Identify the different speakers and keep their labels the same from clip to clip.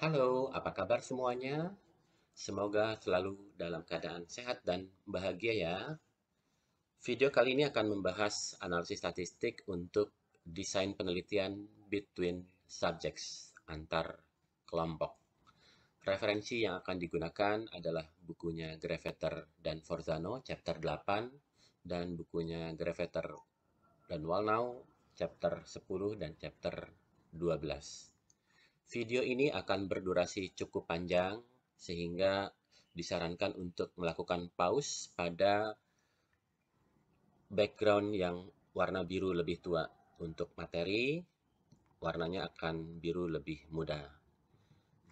Speaker 1: Halo, apa kabar semuanya? Semoga selalu dalam keadaan sehat dan bahagia ya. Video kali ini akan membahas analisis statistik untuk desain penelitian between subjects antar kelompok. Referensi yang akan digunakan adalah bukunya Graveter dan Forzano chapter 8 dan bukunya Graveter dan Walnau chapter 10 dan chapter 12. Video ini akan berdurasi cukup panjang, sehingga disarankan untuk melakukan pause pada background yang warna biru lebih tua. Untuk materi, warnanya akan biru lebih muda.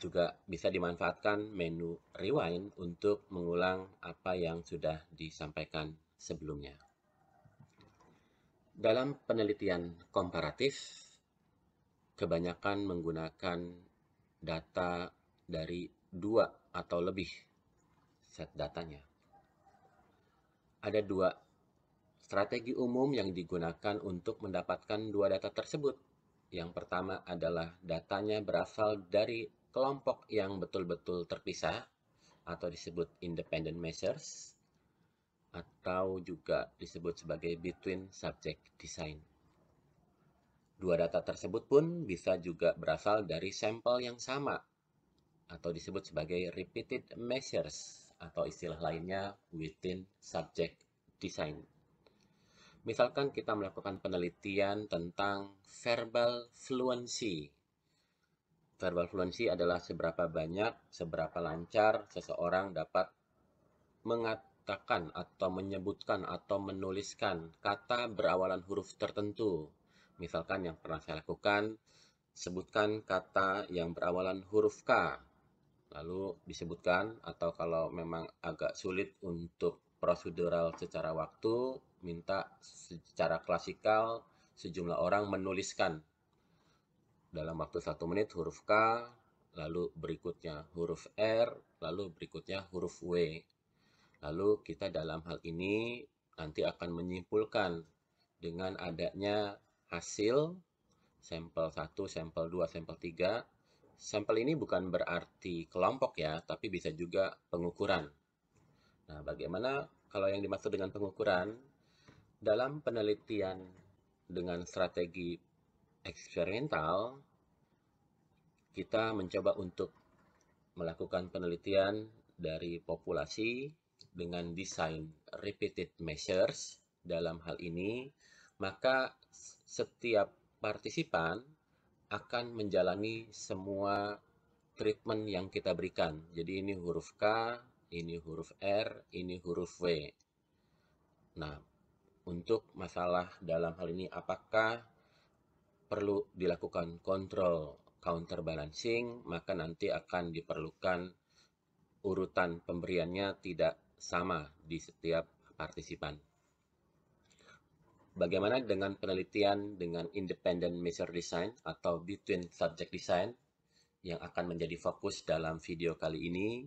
Speaker 1: Juga bisa dimanfaatkan menu rewind untuk mengulang apa yang sudah disampaikan sebelumnya. Dalam penelitian komparatif, kebanyakan menggunakan data dari dua atau lebih set datanya. Ada dua strategi umum yang digunakan untuk mendapatkan dua data tersebut. Yang pertama adalah datanya berasal dari kelompok yang betul-betul terpisah atau disebut independent measures atau juga disebut sebagai between subject design. Dua data tersebut pun bisa juga berasal dari sampel yang sama atau disebut sebagai repeated measures atau istilah lainnya within subject design. Misalkan kita melakukan penelitian tentang verbal fluency. Verbal fluency adalah seberapa banyak, seberapa lancar seseorang dapat mengatakan atau menyebutkan atau menuliskan kata berawalan huruf tertentu Misalkan yang pernah saya lakukan, sebutkan kata yang berawalan huruf K. Lalu disebutkan atau kalau memang agak sulit untuk prosedural secara waktu, minta secara klasikal sejumlah orang menuliskan dalam waktu satu menit huruf K, lalu berikutnya huruf R, lalu berikutnya huruf W. Lalu kita dalam hal ini nanti akan menyimpulkan dengan adanya hasil sampel 1, sampel 2, sampel 3. Sampel ini bukan berarti kelompok ya, tapi bisa juga pengukuran. Nah, bagaimana kalau yang dimaksud dengan pengukuran? Dalam penelitian dengan strategi eksperimental, kita mencoba untuk melakukan penelitian dari populasi dengan desain repeated measures. Dalam hal ini, maka setiap partisipan akan menjalani semua treatment yang kita berikan. Jadi ini huruf K, ini huruf R, ini huruf W. Nah, untuk masalah dalam hal ini apakah perlu dilakukan kontrol counterbalancing, maka nanti akan diperlukan urutan pemberiannya tidak sama di setiap partisipan. Bagaimana dengan penelitian dengan independent measure design atau between subject design yang akan menjadi fokus dalam video kali ini?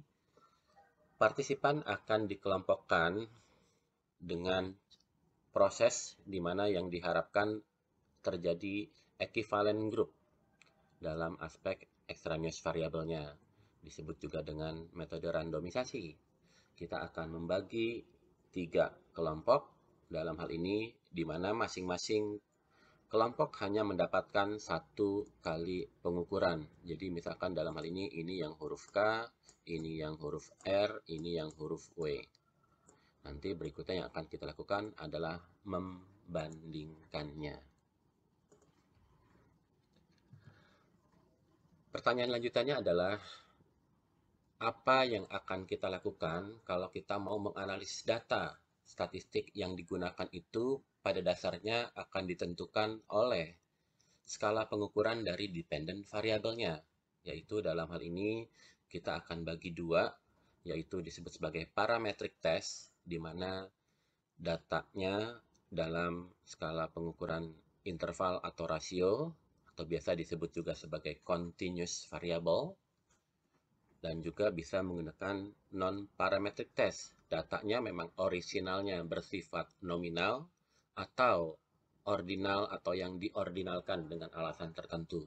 Speaker 1: Partisipan akan dikelompokkan dengan proses di mana yang diharapkan terjadi equivalent group dalam aspek extraneous variabelnya disebut juga dengan metode randomisasi. Kita akan membagi tiga kelompok dalam hal ini di mana masing-masing kelompok hanya mendapatkan satu kali pengukuran. Jadi misalkan dalam hal ini ini yang huruf K, ini yang huruf R, ini yang huruf W. Nanti berikutnya yang akan kita lakukan adalah membandingkannya. Pertanyaan lanjutannya adalah apa yang akan kita lakukan kalau kita mau menganalisis data statistik yang digunakan itu pada dasarnya akan ditentukan oleh skala pengukuran dari dependent variabelnya, yaitu dalam hal ini kita akan bagi dua, yaitu disebut sebagai parametric test, di mana datanya dalam skala pengukuran interval atau rasio, atau biasa disebut juga sebagai continuous variable, dan juga bisa menggunakan non-parametric test. Datanya memang orisinalnya bersifat nominal atau ordinal atau yang diordinalkan dengan alasan tertentu.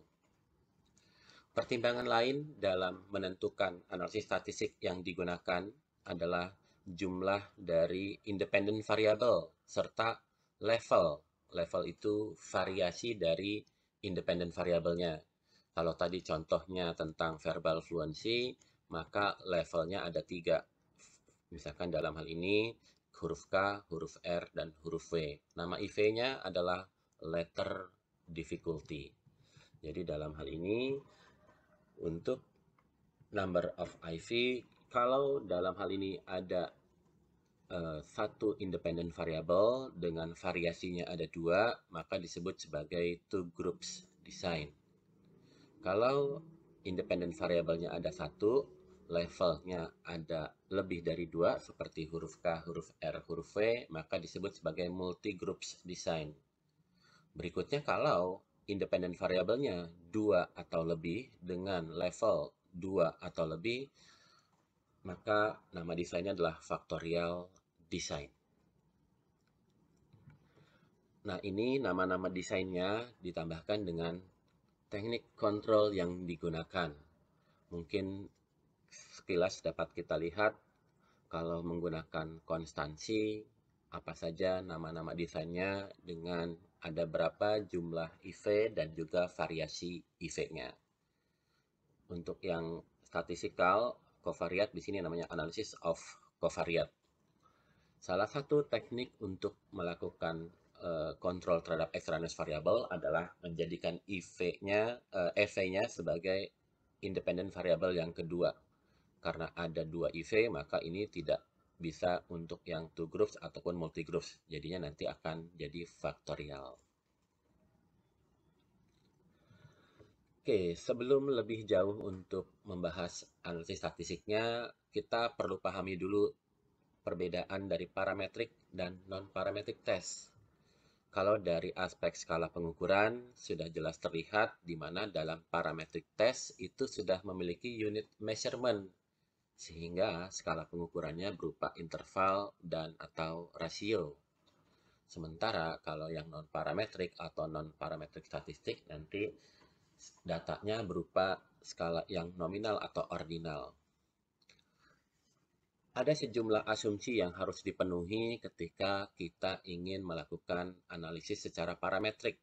Speaker 1: Pertimbangan lain dalam menentukan analisis statistik yang digunakan adalah jumlah dari independent variable serta level. Level itu variasi dari independent variabelnya. Kalau tadi contohnya tentang verbal fluency, maka levelnya ada tiga. Misalkan dalam hal ini huruf K, huruf R, dan huruf V. Nama IV-nya adalah letter difficulty. Jadi dalam hal ini untuk number of IV, kalau dalam hal ini ada uh, satu independent variable dengan variasinya ada dua, maka disebut sebagai two groups design. Kalau independen variabelnya ada satu, levelnya ada lebih dari dua seperti huruf K, huruf R, huruf V, maka disebut sebagai multi groups design. Berikutnya kalau independen variabelnya dua atau lebih dengan level dua atau lebih, maka nama desainnya adalah factorial design. Nah, ini nama-nama desainnya ditambahkan dengan teknik kontrol yang digunakan. Mungkin sekilas dapat kita lihat kalau menggunakan konstansi, apa saja nama-nama desainnya dengan ada berapa jumlah IV dan juga variasi IV-nya. Untuk yang statistikal, covariat di sini namanya analysis of covariat. Salah satu teknik untuk melakukan uh, terhadap extraneous variable adalah menjadikan IV-nya uh, eh, EV-nya sebagai independent variable yang kedua. Karena ada dua IV, maka ini tidak bisa untuk yang two groups ataupun multi groups. Jadinya nanti akan jadi faktorial. Oke, sebelum lebih jauh untuk membahas analisis statistiknya, kita perlu pahami dulu perbedaan dari parametrik dan non parametrik test. Kalau dari aspek skala pengukuran, sudah jelas terlihat di mana dalam parametric test itu sudah memiliki unit measurement, sehingga skala pengukurannya berupa interval dan atau rasio. Sementara kalau yang non-parametrik atau non-parametrik statistik nanti datanya berupa skala yang nominal atau ordinal. Ada sejumlah asumsi yang harus dipenuhi ketika kita ingin melakukan analisis secara parametrik.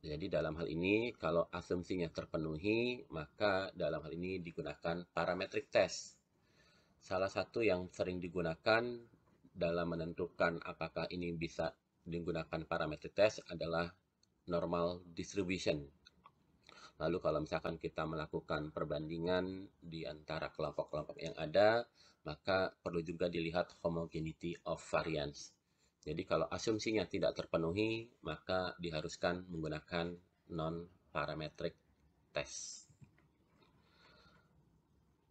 Speaker 1: Jadi dalam hal ini, kalau asumsinya terpenuhi, maka dalam hal ini digunakan parametrik test. Salah satu yang sering digunakan dalam menentukan apakah ini bisa digunakan parametrik test adalah normal distribution Lalu kalau misalkan kita melakukan perbandingan di antara kelompok-kelompok yang ada, maka perlu juga dilihat homogeneity of variance. Jadi kalau asumsinya tidak terpenuhi, maka diharuskan menggunakan non-parametric test.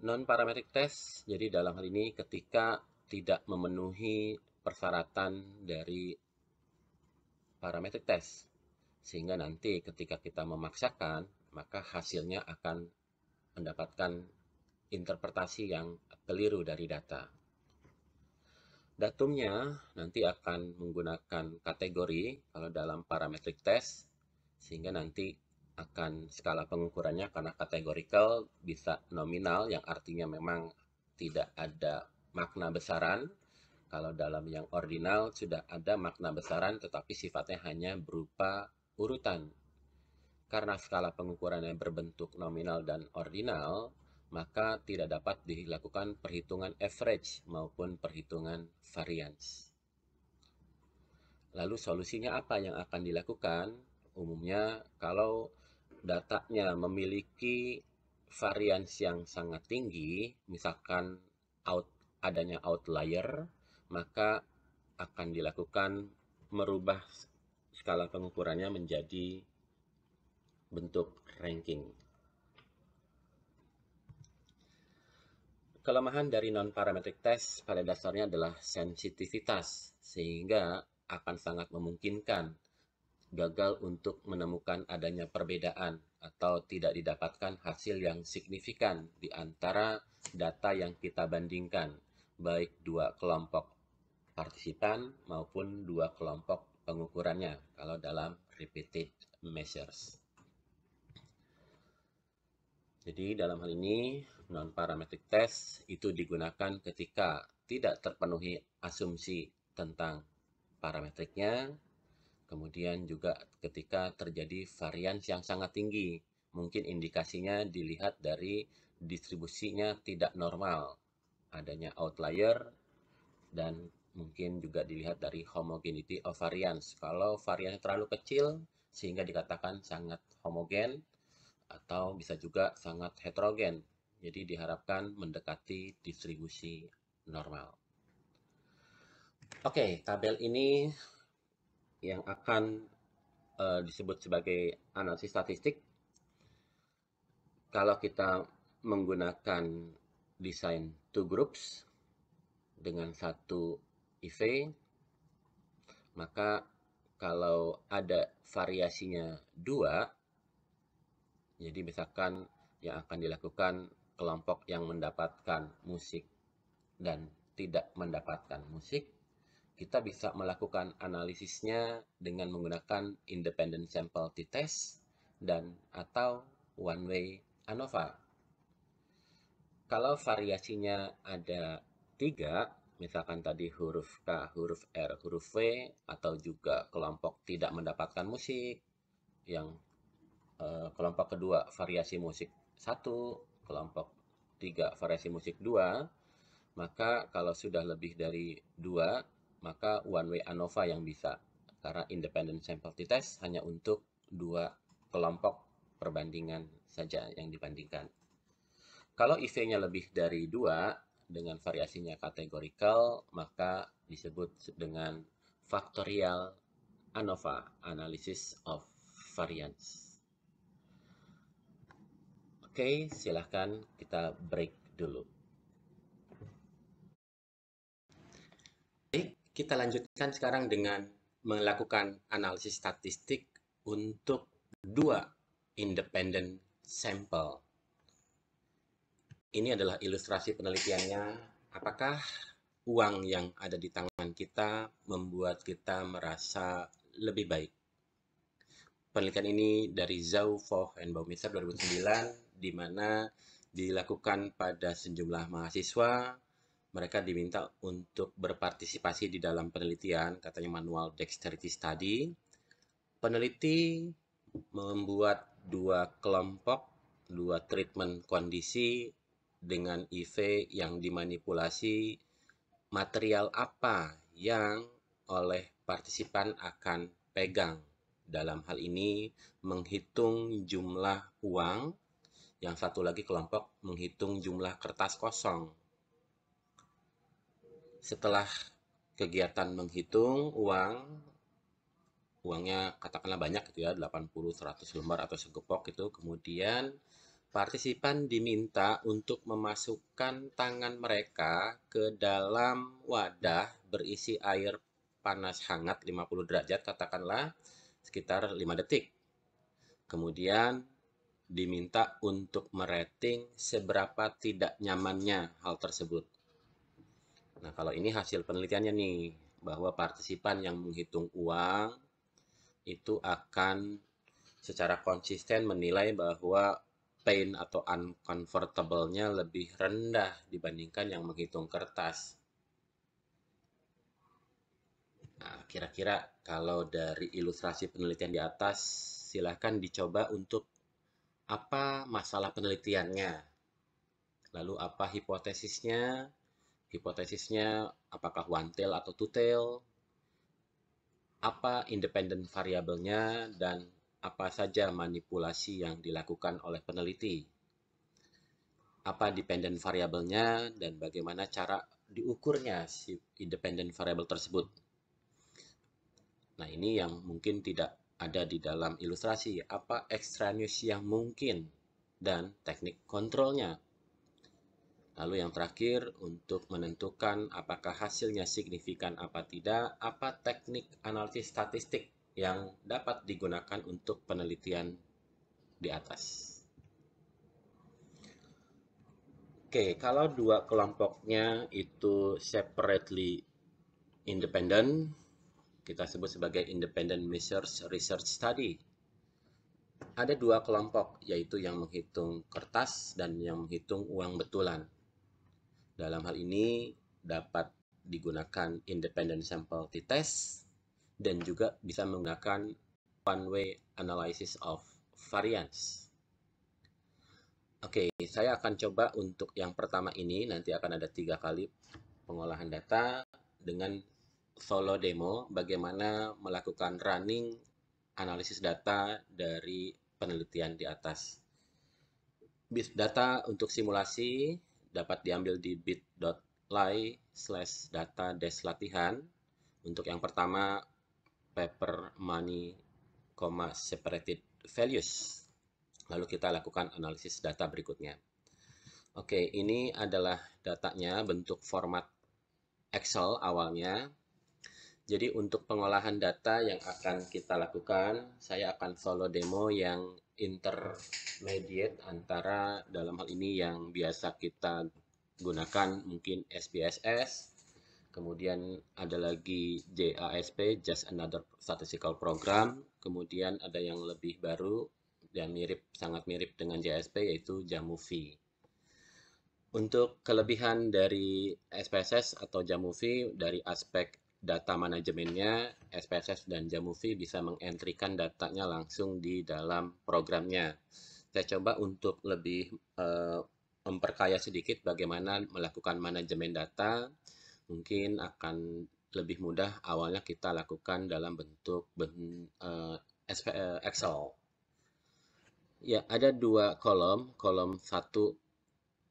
Speaker 1: Non-parametric test, jadi dalam hal ini ketika tidak memenuhi persyaratan dari parametric test. Sehingga nanti ketika kita memaksakan, maka hasilnya akan mendapatkan interpretasi yang keliru dari data. Datumnya nanti akan menggunakan kategori kalau dalam parametric test, sehingga nanti akan skala pengukurannya karena kategorikal bisa nominal yang artinya memang tidak ada makna besaran. Kalau dalam yang ordinal sudah ada makna besaran tetapi sifatnya hanya berupa urutan karena skala pengukuran yang berbentuk nominal dan ordinal, maka tidak dapat dilakukan perhitungan average maupun perhitungan variance. Lalu solusinya apa yang akan dilakukan? Umumnya kalau datanya memiliki variance yang sangat tinggi, misalkan out, adanya outlier, maka akan dilakukan merubah skala pengukurannya menjadi bentuk ranking. Kelemahan dari non-parametric test pada dasarnya adalah sensitivitas, sehingga akan sangat memungkinkan gagal untuk menemukan adanya perbedaan atau tidak didapatkan hasil yang signifikan di antara data yang kita bandingkan, baik dua kelompok partisipan maupun dua kelompok pengukurannya kalau dalam repeated measures. Jadi dalam hal ini non-parametric test itu digunakan ketika tidak terpenuhi asumsi tentang parametriknya, kemudian juga ketika terjadi varian yang sangat tinggi. Mungkin indikasinya dilihat dari distribusinya tidak normal, adanya outlier, dan mungkin juga dilihat dari homogeneity of variance. Kalau variannya terlalu kecil, sehingga dikatakan sangat homogen, atau bisa juga sangat heterogen. Jadi diharapkan mendekati distribusi normal. Oke, okay, tabel ini yang akan uh, disebut sebagai analisis statistik. Kalau kita menggunakan desain two groups dengan satu IV, maka kalau ada variasinya dua, jadi misalkan yang akan dilakukan kelompok yang mendapatkan musik dan tidak mendapatkan musik, kita bisa melakukan analisisnya dengan menggunakan independent sample t-test dan atau one way ANOVA. Kalau variasinya ada tiga, misalkan tadi huruf K, huruf R, huruf V, atau juga kelompok tidak mendapatkan musik, yang Eh, kelompok kedua variasi musik 1, kelompok 3 variasi musik 2, maka kalau sudah lebih dari 2, maka one way ANOVA yang bisa. Karena independent sample test hanya untuk dua kelompok perbandingan saja yang dibandingkan. Kalau IV-nya lebih dari dua dengan variasinya kategorikal, maka disebut dengan factorial ANOVA, analysis of variance. Oke, silahkan kita break dulu. Baik, kita lanjutkan sekarang dengan melakukan analisis statistik untuk dua independent sample. Ini adalah ilustrasi penelitiannya. Apakah uang yang ada di tangan kita membuat kita merasa lebih baik? Penelitian ini dari Zhao, Foch, and Baumister 2009 di mana dilakukan pada sejumlah mahasiswa. Mereka diminta untuk berpartisipasi di dalam penelitian, katanya manual dexterity study. Peneliti membuat dua kelompok, dua treatment kondisi dengan IV yang dimanipulasi material apa yang oleh partisipan akan pegang. Dalam hal ini menghitung jumlah uang yang satu lagi kelompok menghitung jumlah kertas kosong. Setelah kegiatan menghitung uang, uangnya katakanlah banyak gitu ya, 80, 100 lembar atau segepok itu. Kemudian partisipan diminta untuk memasukkan tangan mereka ke dalam wadah berisi air panas hangat 50 derajat katakanlah sekitar 5 detik. Kemudian diminta untuk merating seberapa tidak nyamannya hal tersebut. Nah, kalau ini hasil penelitiannya nih, bahwa partisipan yang menghitung uang itu akan secara konsisten menilai bahwa pain atau uncomfortable-nya lebih rendah dibandingkan yang menghitung kertas. Nah, kira-kira kalau dari ilustrasi penelitian di atas, silahkan dicoba untuk apa masalah penelitiannya, lalu apa hipotesisnya, hipotesisnya apakah one tail atau two tail, apa independent variabelnya, dan apa saja manipulasi yang dilakukan oleh peneliti, apa dependent variabelnya, dan bagaimana cara diukurnya si independent variable tersebut. Nah, ini yang mungkin tidak ada di dalam ilustrasi, apa extraneous yang mungkin, dan teknik kontrolnya. Lalu yang terakhir, untuk menentukan apakah hasilnya signifikan apa tidak, apa teknik analisis statistik yang dapat digunakan untuk penelitian di atas. Oke, kalau dua kelompoknya itu separately independent, kita sebut sebagai Independent Research Research Study. Ada dua kelompok, yaitu yang menghitung kertas dan yang menghitung uang betulan. Dalam hal ini dapat digunakan independent sample t-test dan juga bisa menggunakan one-way analysis of variance. Oke, okay, saya akan coba untuk yang pertama ini, nanti akan ada tiga kali pengolahan data dengan solo demo bagaimana melakukan running analisis data dari penelitian di atas. Data untuk simulasi dapat diambil di bit.ly slash data dash latihan. Untuk yang pertama, paper money, separated values. Lalu kita lakukan analisis data berikutnya. Oke, ini adalah datanya bentuk format Excel awalnya. Jadi untuk pengolahan data yang akan kita lakukan, saya akan solo demo yang intermediate antara dalam hal ini yang biasa kita gunakan mungkin SPSS, kemudian ada lagi JASP, Just Another Statistical Program, kemudian ada yang lebih baru yang mirip sangat mirip dengan jasp yaitu Jamuvi. Untuk kelebihan dari SPSS atau Jamuvi dari aspek data manajemennya, SPSS dan Jamuvi bisa mengentrikan datanya langsung di dalam programnya. Saya coba untuk lebih uh, memperkaya sedikit bagaimana melakukan manajemen data. Mungkin akan lebih mudah awalnya kita lakukan dalam bentuk ben, uh, Excel. Ya, ada dua kolom. Kolom satu,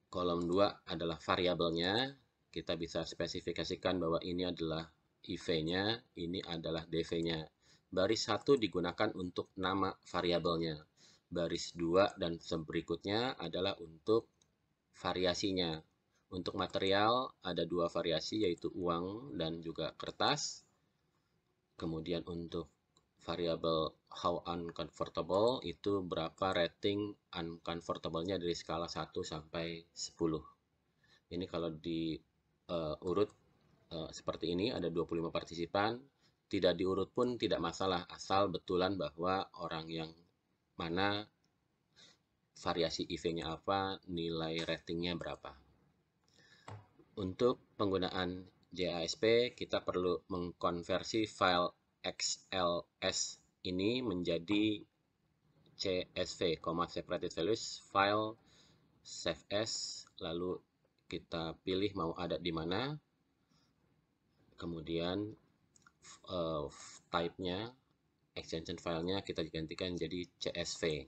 Speaker 1: kolom dua adalah variabelnya. Kita bisa spesifikasikan bahwa ini adalah IV-nya, ini adalah DV-nya. Baris 1 digunakan untuk nama variabelnya. Baris 2 dan berikutnya adalah untuk variasinya. Untuk material ada dua variasi yaitu uang dan juga kertas. Kemudian untuk variabel how uncomfortable itu berapa rating uncomfortable-nya dari skala 1 sampai 10. Ini kalau di uh, urut Eh, seperti ini ada 25 partisipan tidak diurut pun tidak masalah asal betulan bahwa orang yang mana variasi IV-nya apa, nilai ratingnya berapa. Untuk penggunaan JASP, kita perlu mengkonversi file XLS ini menjadi CSV, separated values, file, save as, lalu kita pilih mau ada di mana, kemudian uh, type-nya extension filenya kita gantikan jadi CSV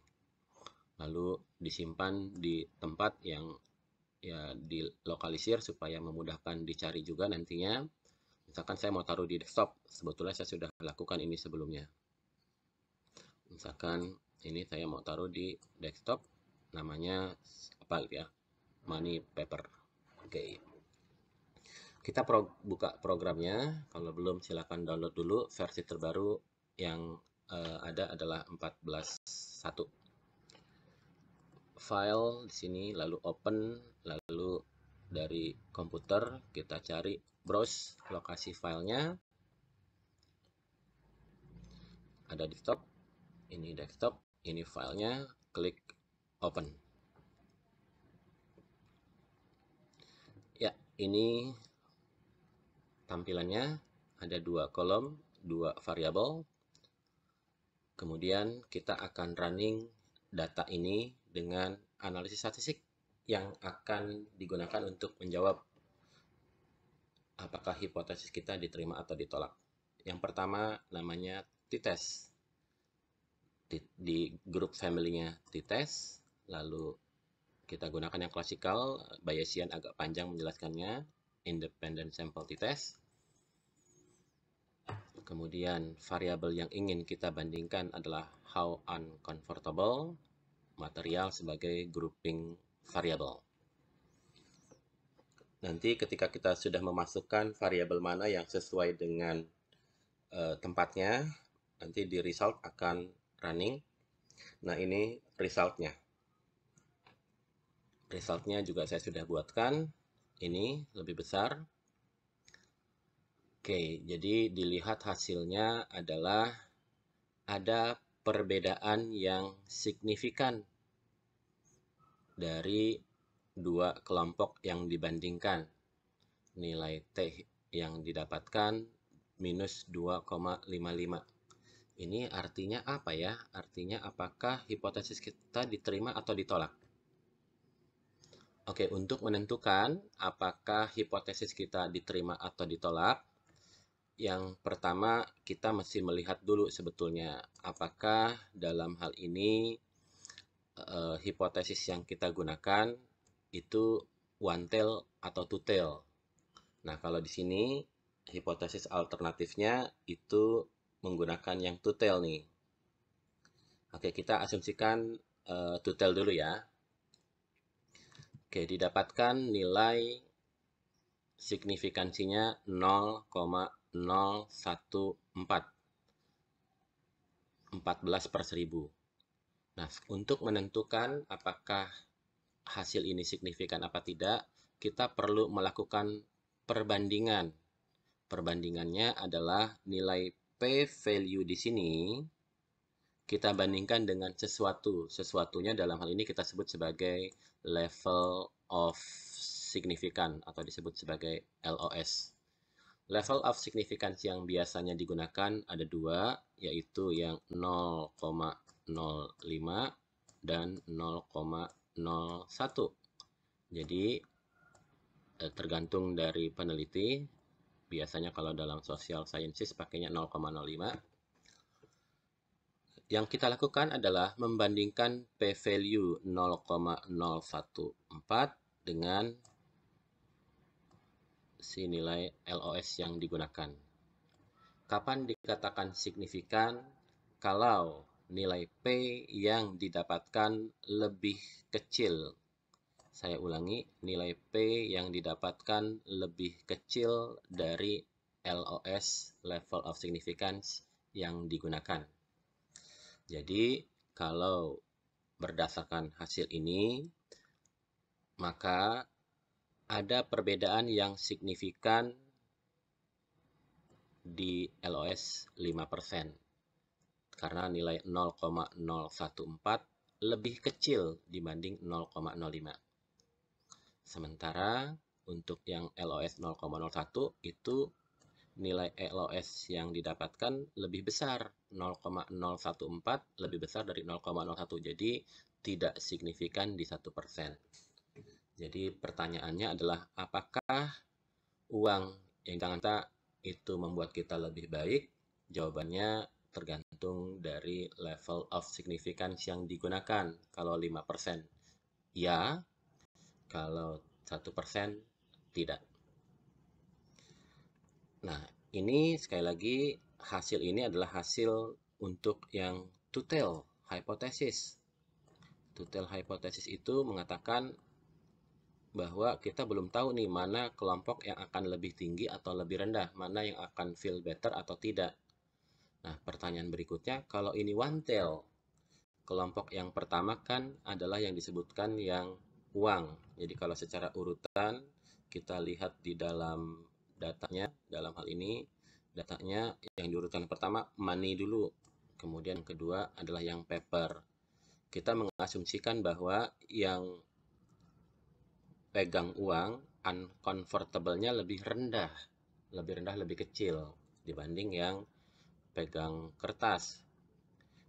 Speaker 1: lalu disimpan di tempat yang ya dilokalisir supaya memudahkan dicari juga nantinya misalkan saya mau taruh di desktop sebetulnya saya sudah lakukan ini sebelumnya misalkan ini saya mau taruh di desktop namanya apa ya money paper oke okay kita pro buka programnya kalau belum silahkan download dulu versi terbaru yang uh, ada adalah 14.1 file di sini lalu open lalu dari komputer kita cari browse lokasi filenya ada desktop ini desktop ini filenya klik open ya ini tampilannya ada dua kolom, dua variabel. Kemudian kita akan running data ini dengan analisis statistik yang akan digunakan untuk menjawab apakah hipotesis kita diterima atau ditolak. Yang pertama namanya t-test. Di, di grup family-nya t-test, lalu kita gunakan yang klasikal, Bayesian agak panjang menjelaskannya, independent sample t-test. Kemudian variabel yang ingin kita bandingkan adalah how uncomfortable material sebagai grouping variabel. Nanti ketika kita sudah memasukkan variabel mana yang sesuai dengan uh, tempatnya, nanti di result akan running. Nah ini resultnya. Resultnya juga saya sudah buatkan. Ini lebih besar, Oke, jadi dilihat hasilnya adalah ada perbedaan yang signifikan dari dua kelompok yang dibandingkan. Nilai T yang didapatkan minus 2,55. Ini artinya apa ya? Artinya apakah hipotesis kita diterima atau ditolak? Oke, untuk menentukan apakah hipotesis kita diterima atau ditolak, yang pertama kita masih melihat dulu sebetulnya apakah dalam hal ini e, hipotesis yang kita gunakan itu one tail atau two tail. Nah, kalau di sini hipotesis alternatifnya itu menggunakan yang two tail nih. Oke, kita asumsikan e, two tail dulu ya. Oke, didapatkan nilai signifikansinya 014 14 per seribu. nah untuk menentukan apakah hasil ini signifikan apa tidak kita perlu melakukan perbandingan perbandingannya adalah nilai P value di sini kita bandingkan dengan sesuatu. Sesuatunya dalam hal ini kita sebut sebagai level of significant atau disebut sebagai LOS. Level of significance yang biasanya digunakan ada dua, yaitu yang 0,05 dan 0,01. Jadi, eh, tergantung dari peneliti, biasanya kalau dalam social sciences pakainya 0,05. Yang kita lakukan adalah membandingkan p-value 0,014 dengan si nilai LOS yang digunakan. Kapan dikatakan signifikan? Kalau nilai P yang didapatkan lebih kecil. Saya ulangi, nilai P yang didapatkan lebih kecil dari LOS level of significance yang digunakan. Jadi, kalau berdasarkan hasil ini, maka ada perbedaan yang signifikan di LOS 5% karena nilai 0,014 lebih kecil dibanding 0,05. Sementara untuk yang LOS 0,01 itu nilai LOS yang didapatkan lebih besar 0,014 lebih besar dari 0,01 jadi tidak signifikan di 1%. Jadi pertanyaannya adalah apakah uang yang kita itu membuat kita lebih baik? Jawabannya tergantung dari level of significance yang digunakan. Kalau 5% ya, kalau 1% tidak. Nah, ini sekali lagi hasil ini adalah hasil untuk yang tutel hipotesis. Tutel hypothesis itu mengatakan bahwa kita belum tahu nih mana kelompok yang akan lebih tinggi atau lebih rendah, mana yang akan feel better atau tidak. Nah, pertanyaan berikutnya, kalau ini one tail, kelompok yang pertama kan adalah yang disebutkan yang uang. Jadi kalau secara urutan kita lihat di dalam datanya, dalam hal ini datanya yang diurutan pertama money dulu, kemudian kedua adalah yang paper. Kita mengasumsikan bahwa yang pegang uang uncomfortable nya lebih rendah, lebih rendah lebih kecil dibanding yang pegang kertas.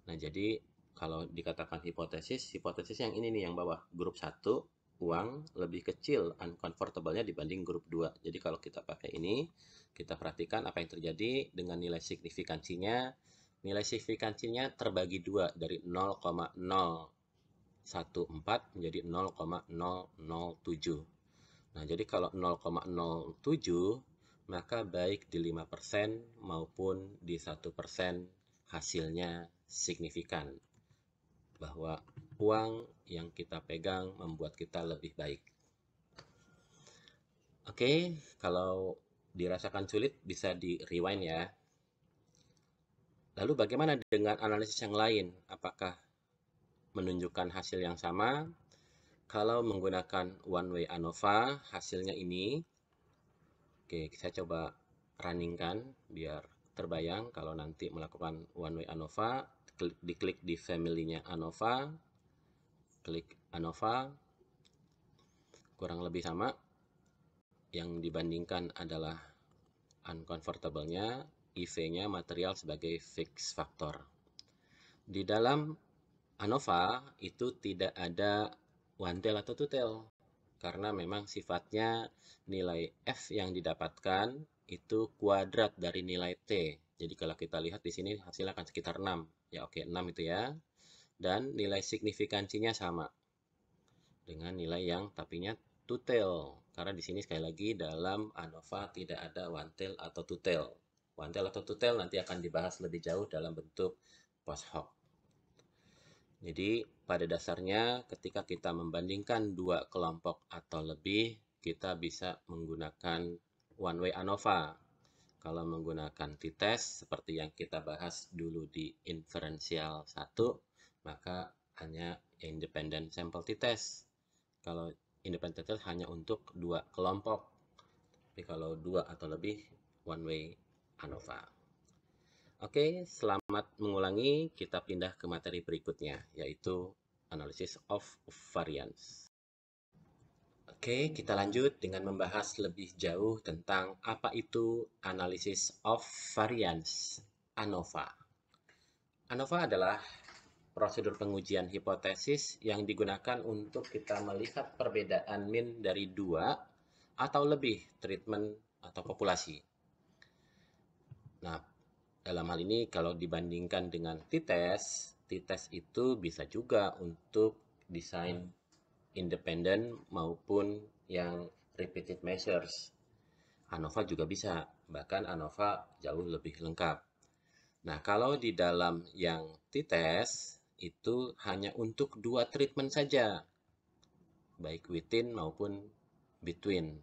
Speaker 1: Nah, jadi kalau dikatakan hipotesis, hipotesis yang ini nih yang bawah, grup 1 uang lebih kecil uncomfortable nya dibanding grup 2. Jadi kalau kita pakai ini, kita perhatikan apa yang terjadi dengan nilai signifikansinya. Nilai signifikansinya terbagi dua dari 0,0 empat menjadi 0,007. Nah, jadi kalau 0,07 maka baik di 5% maupun di 1% hasilnya signifikan bahwa uang yang kita pegang membuat kita lebih baik. Oke, kalau dirasakan sulit bisa di rewind ya. Lalu bagaimana dengan analisis yang lain? Apakah menunjukkan hasil yang sama. Kalau menggunakan one way ANOVA, hasilnya ini. Oke, saya coba runningkan biar terbayang kalau nanti melakukan one way ANOVA, klik, diklik di family-nya ANOVA, klik ANOVA, kurang lebih sama. Yang dibandingkan adalah uncomfortable nya IV-nya material sebagai fixed factor. Di dalam ANOVA itu tidak ada one tail atau two tail karena memang sifatnya nilai F yang didapatkan itu kuadrat dari nilai T. Jadi kalau kita lihat di sini hasilnya akan sekitar 6. Ya oke, 6 itu ya. Dan nilai signifikansinya sama dengan nilai yang tapinya two tail. Karena di sini sekali lagi dalam ANOVA tidak ada one tail atau two tail. One tail atau two tail nanti akan dibahas lebih jauh dalam bentuk post hoc. Jadi, pada dasarnya ketika kita membandingkan dua kelompok atau lebih, kita bisa menggunakan one-way ANOVA. Kalau menggunakan t-test, seperti yang kita bahas dulu di inferensial 1, maka hanya independent sample t-test. Kalau independent test hanya untuk dua kelompok. Tapi kalau dua atau lebih, one way ANOVA. Oke, selamat mengulangi. Kita pindah ke materi berikutnya, yaitu analysis of variance. Oke, kita lanjut dengan membahas lebih jauh tentang apa itu analisis of variance ANOVA. ANOVA adalah prosedur pengujian hipotesis yang digunakan untuk kita melihat perbedaan min dari dua atau lebih treatment atau populasi. Nah, dalam hal ini kalau dibandingkan dengan t-test, t-test itu bisa juga untuk desain independen maupun yang repeated measures. ANOVA juga bisa, bahkan ANOVA jauh lebih lengkap. Nah, kalau di dalam yang t-test itu hanya untuk dua treatment saja, baik within maupun between.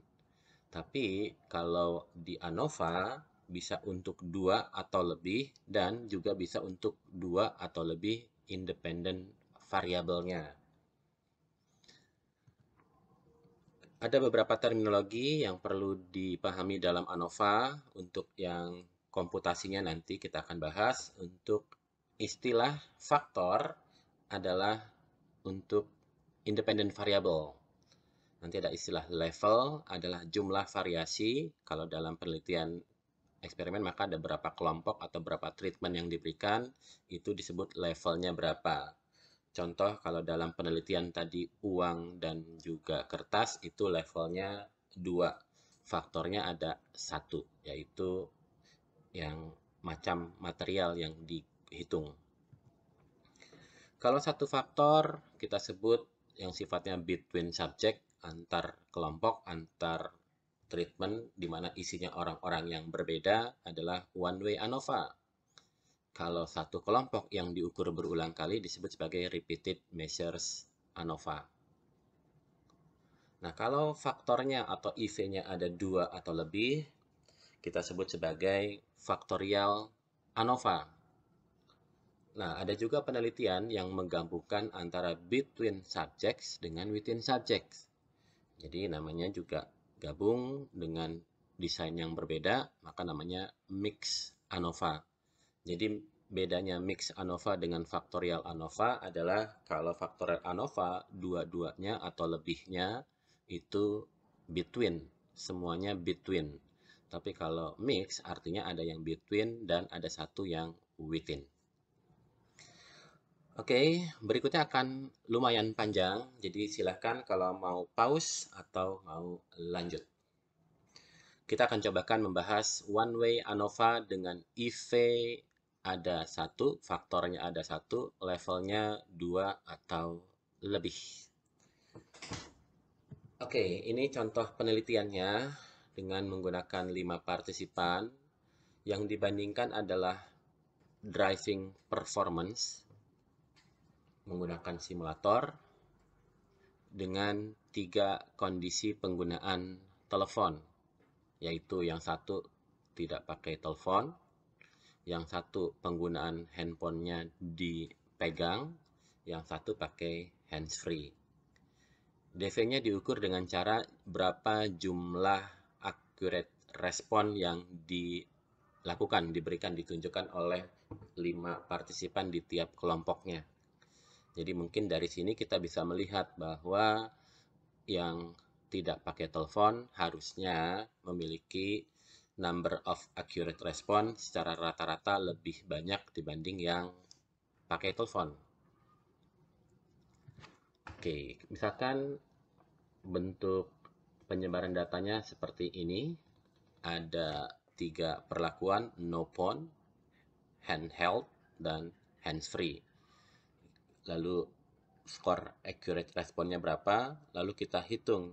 Speaker 1: Tapi kalau di ANOVA bisa untuk dua atau lebih, dan juga bisa untuk dua atau lebih independent variabelnya. Ada beberapa terminologi yang perlu dipahami dalam ANOVA untuk yang komputasinya nanti kita akan bahas. Untuk istilah faktor adalah untuk independent variable. Nanti ada istilah level adalah jumlah variasi. Kalau dalam penelitian eksperimen maka ada berapa kelompok atau berapa treatment yang diberikan itu disebut levelnya berapa. Contoh kalau dalam penelitian tadi uang dan juga kertas itu levelnya dua. Faktornya ada satu yaitu yang macam material yang dihitung. Kalau satu faktor kita sebut yang sifatnya between subject antar kelompok, antar treatment di mana isinya orang-orang yang berbeda adalah one way ANOVA. Kalau satu kelompok yang diukur berulang kali disebut sebagai repeated measures ANOVA. Nah, kalau faktornya atau IV-nya ada dua atau lebih, kita sebut sebagai faktorial ANOVA. Nah, ada juga penelitian yang menggabungkan antara between subjects dengan within subjects. Jadi namanya juga gabung dengan desain yang berbeda, maka namanya mix ANOVA. Jadi bedanya mix ANOVA dengan faktorial ANOVA adalah kalau faktorial ANOVA dua-duanya atau lebihnya itu between, semuanya between. Tapi kalau mix artinya ada yang between dan ada satu yang within. Oke, okay, berikutnya akan lumayan panjang, jadi silahkan kalau mau pause atau mau lanjut. Kita akan cobakan membahas one-way ANOVA dengan IV ada satu, faktornya ada satu, levelnya dua atau lebih. Oke, okay, ini contoh penelitiannya dengan menggunakan lima partisipan yang dibandingkan adalah driving performance menggunakan simulator dengan tiga kondisi penggunaan telepon, yaitu yang satu tidak pakai telepon, yang satu penggunaan handphonenya dipegang, yang satu pakai handsfree. DV-nya diukur dengan cara berapa jumlah accurate respon yang dilakukan, diberikan, ditunjukkan oleh lima partisipan di tiap kelompoknya. Jadi mungkin dari sini kita bisa melihat bahwa yang tidak pakai telepon harusnya memiliki number of accurate response secara rata-rata lebih banyak dibanding yang pakai telepon. Oke, misalkan bentuk penyebaran datanya seperti ini. Ada tiga perlakuan, no phone, handheld, dan hands-free lalu skor accurate responnya berapa, lalu kita hitung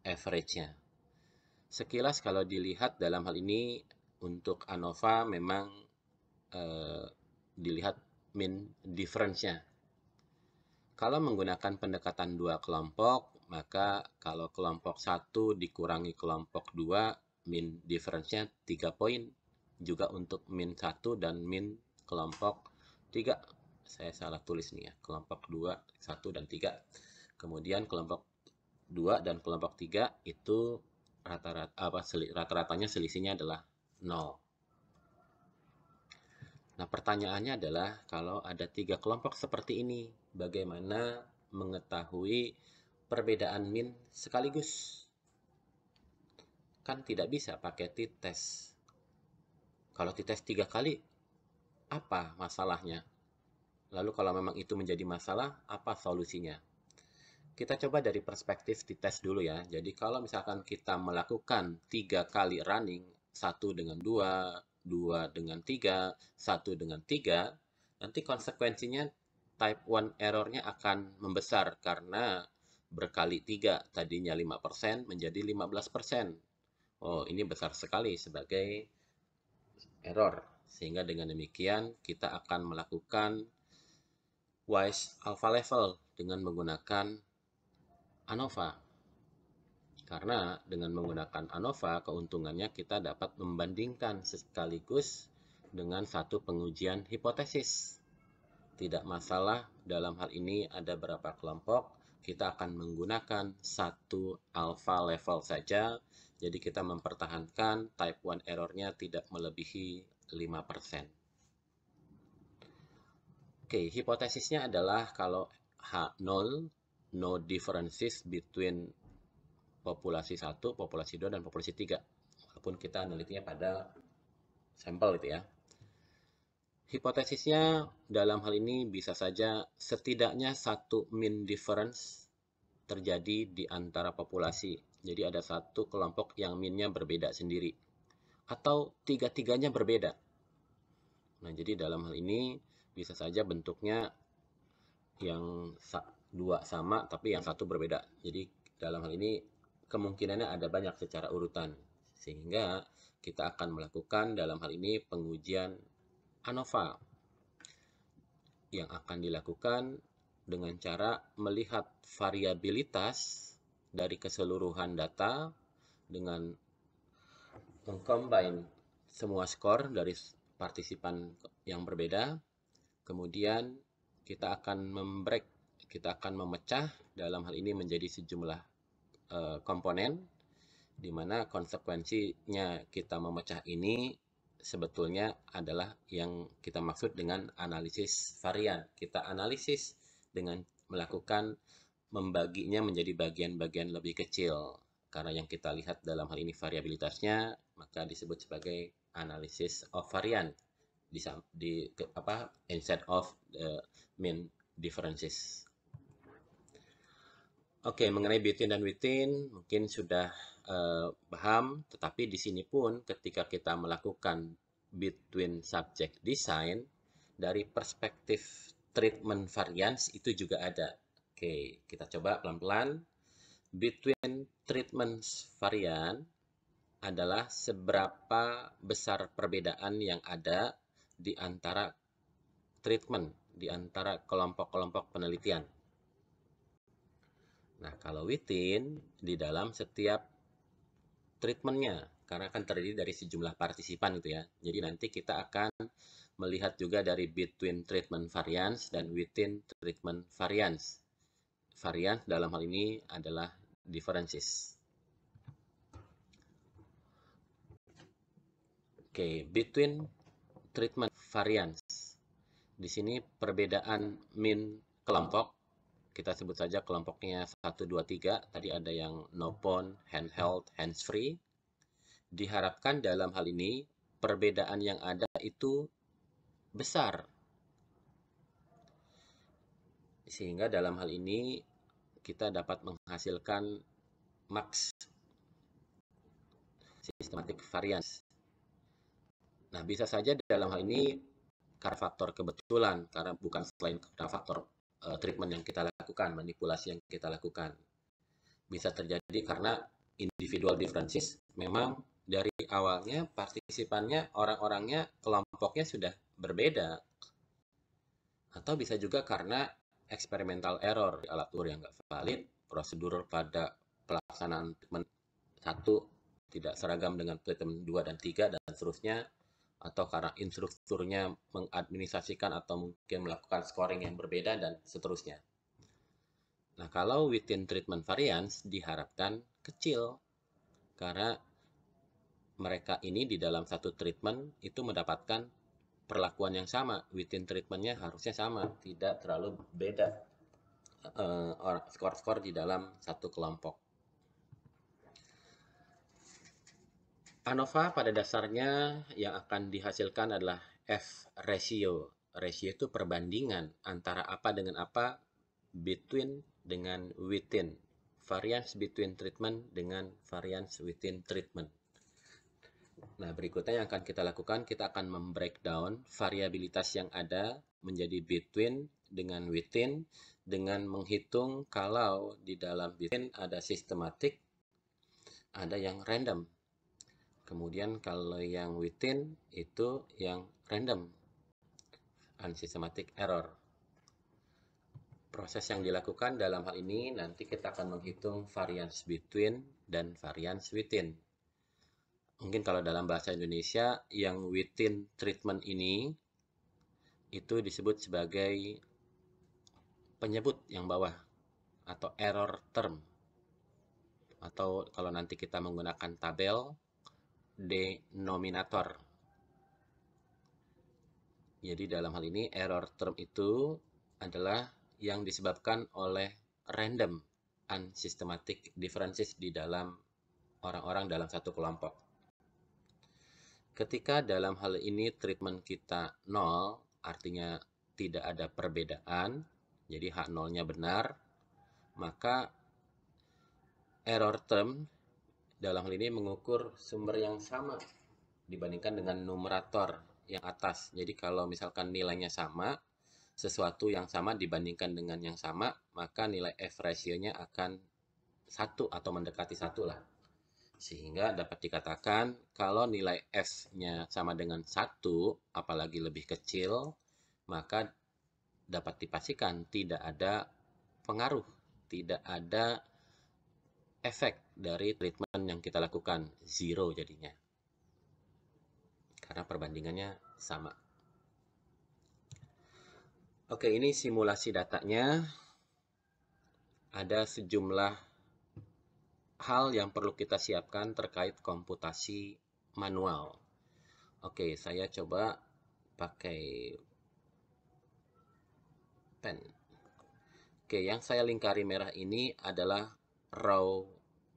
Speaker 1: average-nya. Sekilas kalau dilihat dalam hal ini untuk ANOVA memang eh, dilihat mean difference-nya. Kalau menggunakan pendekatan dua kelompok, maka kalau kelompok satu dikurangi kelompok 2, mean difference-nya 3 poin. Juga untuk min 1 dan min kelompok 3 saya salah tulis nih ya, kelompok 2, 1 dan 3. Kemudian kelompok 2 dan kelompok 3 itu rata-rata apa rata-ratanya selisihnya adalah 0. Nah, pertanyaannya adalah kalau ada tiga kelompok seperti ini, bagaimana mengetahui perbedaan min sekaligus? Kan tidak bisa pakai t-test. Kalau t-test tiga kali, apa masalahnya? Lalu kalau memang itu menjadi masalah, apa solusinya? Kita coba dari perspektif di tes dulu ya. Jadi kalau misalkan kita melakukan tiga kali running, satu dengan dua, dua dengan tiga, satu dengan tiga, nanti konsekuensinya type 1 errornya akan membesar karena berkali tiga. tadinya 5% menjadi 15%. Oh, ini besar sekali sebagai error. Sehingga dengan demikian kita akan melakukan Wise Alpha Level dengan menggunakan ANOVA. Karena dengan menggunakan ANOVA, keuntungannya kita dapat membandingkan sekaligus dengan satu pengujian hipotesis. Tidak masalah dalam hal ini ada berapa kelompok, kita akan menggunakan satu alpha level saja. Jadi kita mempertahankan type 1 errornya tidak melebihi 5%. Oke, okay, hipotesisnya adalah kalau H0 no differences between populasi 1, populasi 2, dan populasi 3. Walaupun kita analitinya pada sampel itu ya. Hipotesisnya dalam hal ini bisa saja setidaknya satu mean difference terjadi di antara populasi. Jadi ada satu kelompok yang minnya berbeda sendiri. Atau tiga-tiganya berbeda. Nah, jadi dalam hal ini bisa saja bentuknya yang dua sama tapi yang satu berbeda. Jadi dalam hal ini kemungkinannya ada banyak secara urutan. Sehingga kita akan melakukan dalam hal ini pengujian ANOVA yang akan dilakukan dengan cara melihat variabilitas dari keseluruhan data dengan mengcombine semua skor dari partisipan yang berbeda Kemudian kita akan membreak, kita akan memecah dalam hal ini menjadi sejumlah e, komponen di mana konsekuensinya kita memecah ini sebetulnya adalah yang kita maksud dengan analisis varian. Kita analisis dengan melakukan membaginya menjadi bagian-bagian lebih kecil. Karena yang kita lihat dalam hal ini variabilitasnya, maka disebut sebagai analisis of variant di di ke, apa instead of the mean differences. Oke, okay, mengenai between dan within mungkin sudah eh, paham, tetapi di sini pun ketika kita melakukan between subject design dari perspektif treatment variance itu juga ada. Oke, okay, kita coba pelan-pelan. Between treatment variance adalah seberapa besar perbedaan yang ada di antara treatment, di antara kelompok-kelompok penelitian. Nah, kalau within di dalam setiap treatmentnya, karena akan terdiri dari sejumlah partisipan gitu ya. Jadi nanti kita akan melihat juga dari between treatment variance dan within treatment variance. Variance dalam hal ini adalah differences. Oke, okay, between treatment variance. Di sini perbedaan min kelompok, kita sebut saja kelompoknya 1, 2, 3, tadi ada yang no phone, handheld, hands-free. Diharapkan dalam hal ini perbedaan yang ada itu besar. Sehingga dalam hal ini kita dapat menghasilkan max systematic variance Nah, bisa saja dalam hal ini karena faktor kebetulan, karena bukan selain karena faktor uh, treatment yang kita lakukan, manipulasi yang kita lakukan. Bisa terjadi karena individual differences memang dari awalnya partisipannya, orang-orangnya, kelompoknya sudah berbeda. Atau bisa juga karena experimental error, alat ukur yang nggak valid, prosedur pada pelaksanaan treatment satu tidak seragam dengan treatment 2 dan 3 dan seterusnya atau karena instrukturnya mengadministrasikan atau mungkin melakukan scoring yang berbeda dan seterusnya. Nah, kalau within treatment variance diharapkan kecil karena mereka ini di dalam satu treatment itu mendapatkan perlakuan yang sama. Within treatmentnya harusnya sama, tidak terlalu beda skor eh, skor-skor di dalam satu kelompok. ANOVA pada dasarnya yang akan dihasilkan adalah F ratio. Ratio itu perbandingan antara apa dengan apa, between dengan within. Variance between treatment dengan variance within treatment. Nah, berikutnya yang akan kita lakukan, kita akan membreakdown variabilitas yang ada menjadi between dengan within dengan menghitung kalau di dalam between ada sistematik, ada yang random. Kemudian kalau yang within itu yang random, unsystematic error. Proses yang dilakukan dalam hal ini nanti kita akan menghitung variance between dan variance within. Mungkin kalau dalam bahasa Indonesia, yang within treatment ini itu disebut sebagai penyebut yang bawah atau error term. Atau kalau nanti kita menggunakan tabel, denominator. Jadi dalam hal ini error term itu adalah yang disebabkan oleh random and systematic differences di dalam orang-orang dalam satu kelompok. Ketika dalam hal ini treatment kita nol, artinya tidak ada perbedaan, jadi h 0 benar, maka error term dalam hal ini mengukur sumber yang sama dibandingkan dengan numerator yang atas. Jadi kalau misalkan nilainya sama, sesuatu yang sama dibandingkan dengan yang sama, maka nilai F rasionya akan satu atau mendekati satu lah. Sehingga dapat dikatakan kalau nilai F-nya sama dengan satu, apalagi lebih kecil, maka dapat dipastikan tidak ada pengaruh, tidak ada efek dari treatment yang kita lakukan zero jadinya karena perbandingannya sama oke ini simulasi datanya ada sejumlah hal yang perlu kita siapkan terkait komputasi manual oke saya coba pakai pen Oke, yang saya lingkari merah ini adalah raw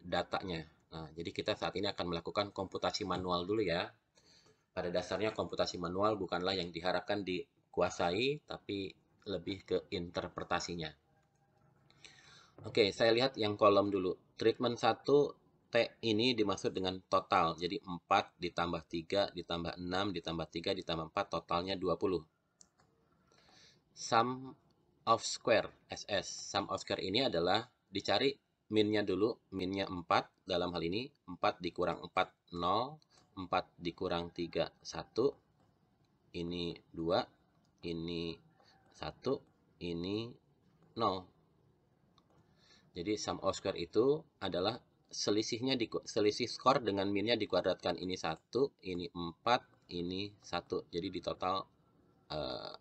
Speaker 1: datanya. Nah, jadi kita saat ini akan melakukan komputasi manual dulu ya. Pada dasarnya komputasi manual bukanlah yang diharapkan dikuasai, tapi lebih ke interpretasinya. Oke, saya lihat yang kolom dulu. Treatment 1 T ini dimaksud dengan total. Jadi 4 ditambah 3 ditambah 6 ditambah 3 ditambah 4 totalnya 20. Sum of square SS. Sum of square ini adalah dicari minnya dulu, minnya 4, dalam hal ini 4 dikurang 4, 0, 4 dikurang 3, 1, ini 2, ini 1, ini 0. Jadi sum of square itu adalah selisihnya di, selisih skor dengan minnya dikuadratkan ini 1, ini 4, ini 1. Jadi di total uh,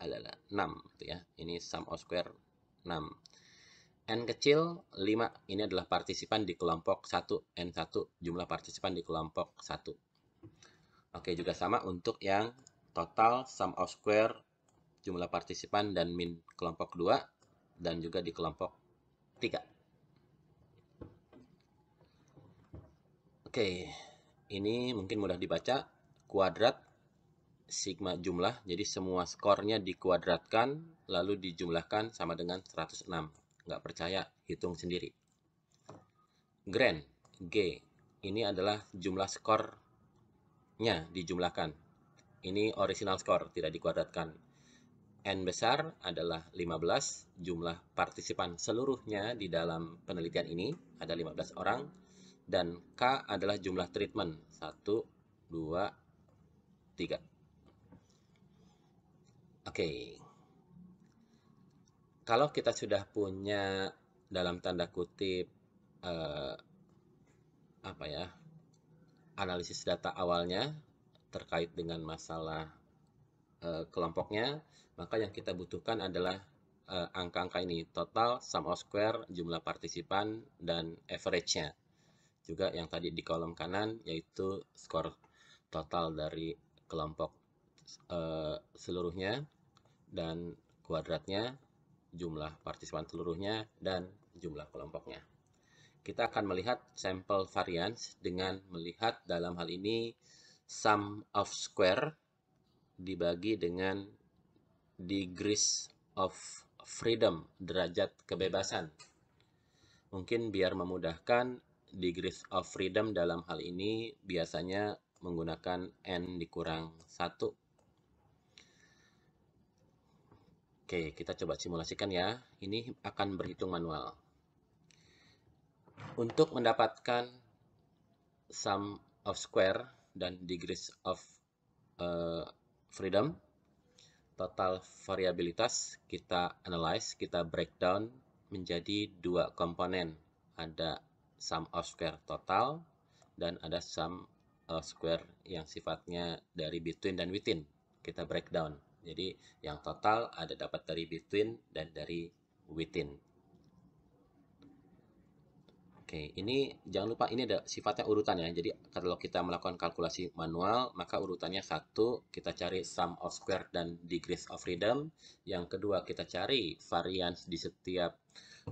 Speaker 1: adalah 6 gitu ya. Ini sum of square 6. N kecil 5 ini adalah partisipan di kelompok 1 N1 jumlah partisipan di kelompok 1 Oke juga sama untuk yang total sum of square jumlah partisipan dan min kelompok 2 dan juga di kelompok 3 Oke ini mungkin mudah dibaca kuadrat sigma jumlah jadi semua skornya dikuadratkan lalu dijumlahkan sama dengan 106 nggak percaya hitung sendiri grand G ini adalah jumlah skornya dijumlahkan ini original skor tidak dikuadratkan N besar adalah 15 jumlah partisipan seluruhnya di dalam penelitian ini ada 15 orang dan K adalah jumlah treatment 1, 2, 3 Oke, okay kalau kita sudah punya dalam tanda kutip eh, apa ya analisis data awalnya terkait dengan masalah eh, kelompoknya maka yang kita butuhkan adalah eh, angka-angka eh, ini total sum of square jumlah partisipan dan average-nya juga yang tadi di kolom kanan yaitu skor total dari kelompok eh, seluruhnya dan kuadratnya jumlah partisipan seluruhnya, dan jumlah kelompoknya. Kita akan melihat sampel variance dengan melihat dalam hal ini sum of square dibagi dengan degrees of freedom, derajat kebebasan. Mungkin biar memudahkan, degrees of freedom dalam hal ini biasanya menggunakan n dikurang 1 Oke, kita coba simulasikan ya. Ini akan berhitung manual. Untuk mendapatkan sum of square dan degrees of uh, freedom, total variabilitas kita analyze, kita breakdown menjadi dua komponen. Ada sum of square total dan ada sum of square yang sifatnya dari between dan within. Kita breakdown. Jadi yang total ada dapat dari between dan dari within. Oke, ini jangan lupa ini ada sifatnya urutan ya. Jadi kalau kita melakukan kalkulasi manual, maka urutannya satu kita cari sum of square dan degrees of freedom. Yang kedua kita cari varians di setiap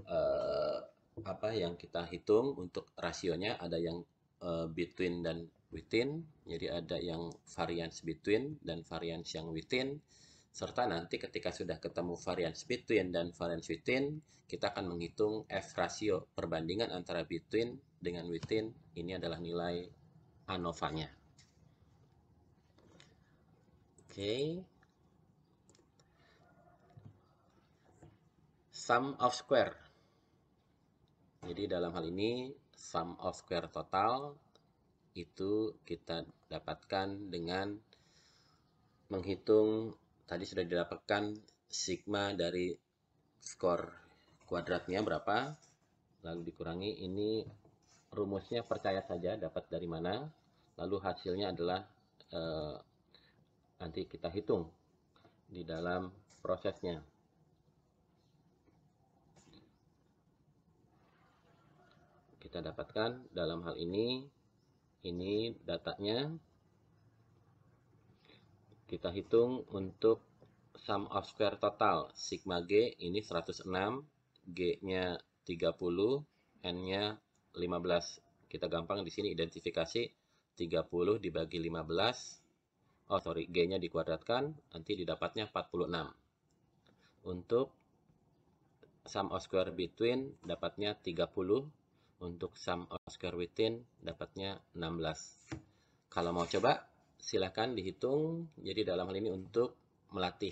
Speaker 1: uh, apa yang kita hitung untuk rasionya ada yang uh, between dan within, jadi ada yang variance between dan variance yang within, serta nanti ketika sudah ketemu variance between dan variance within, kita akan menghitung F rasio perbandingan antara between dengan within, ini adalah nilai ANOVA-nya. Oke. Okay. Sum of square. Jadi dalam hal ini sum of square total itu kita dapatkan dengan menghitung tadi sudah didapatkan sigma dari skor kuadratnya berapa lalu dikurangi ini rumusnya percaya saja dapat dari mana lalu hasilnya adalah eh, nanti kita hitung di dalam prosesnya kita dapatkan dalam hal ini ini datanya kita hitung untuk sum of square total sigma g ini 106 g nya 30 n nya 15 kita gampang di sini identifikasi 30 dibagi 15 oh sorry g nya dikuadratkan nanti didapatnya 46 untuk sum of square between dapatnya 30 untuk sum of square within dapatnya 16. Kalau mau coba, silahkan dihitung. Jadi dalam hal ini untuk melatih.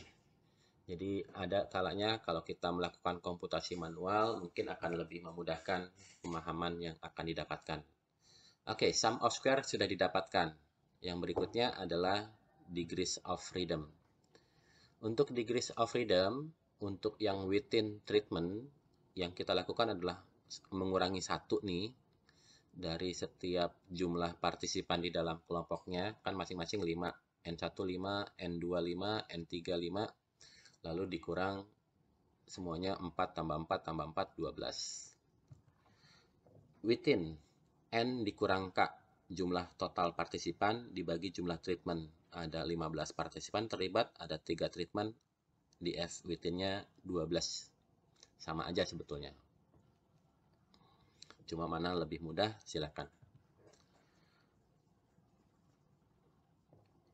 Speaker 1: Jadi ada kalanya kalau kita melakukan komputasi manual mungkin akan lebih memudahkan pemahaman yang akan didapatkan. Oke, okay, sum of square sudah didapatkan. Yang berikutnya adalah degrees of freedom. Untuk degrees of freedom, untuk yang within treatment, yang kita lakukan adalah mengurangi satu nih dari setiap jumlah partisipan di dalam kelompoknya, kan masing-masing 5. N1 5, N2 5, N3 5, lalu dikurang semuanya 4 tambah 4 tambah 4, 12. Within, N dikurang K, jumlah total partisipan dibagi jumlah treatment. Ada 15 partisipan terlibat, ada 3 treatment, di F withinnya nya 12. Sama aja sebetulnya, Cuma mana lebih mudah, silakan.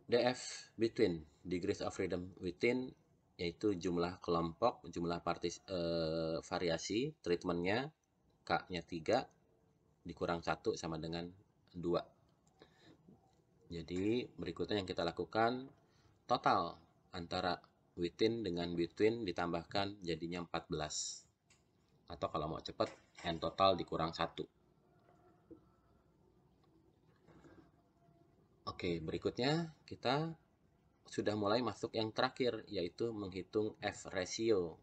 Speaker 1: DF between degrees of freedom within yaitu jumlah kelompok, jumlah partis, eh, variasi treatmentnya K-nya 3 dikurang 1 sama dengan 2. Jadi berikutnya yang kita lakukan total antara within dengan between ditambahkan jadinya 14. Atau kalau mau cepat n total dikurang satu. Oke, berikutnya kita sudah mulai masuk yang terakhir, yaitu menghitung F ratio.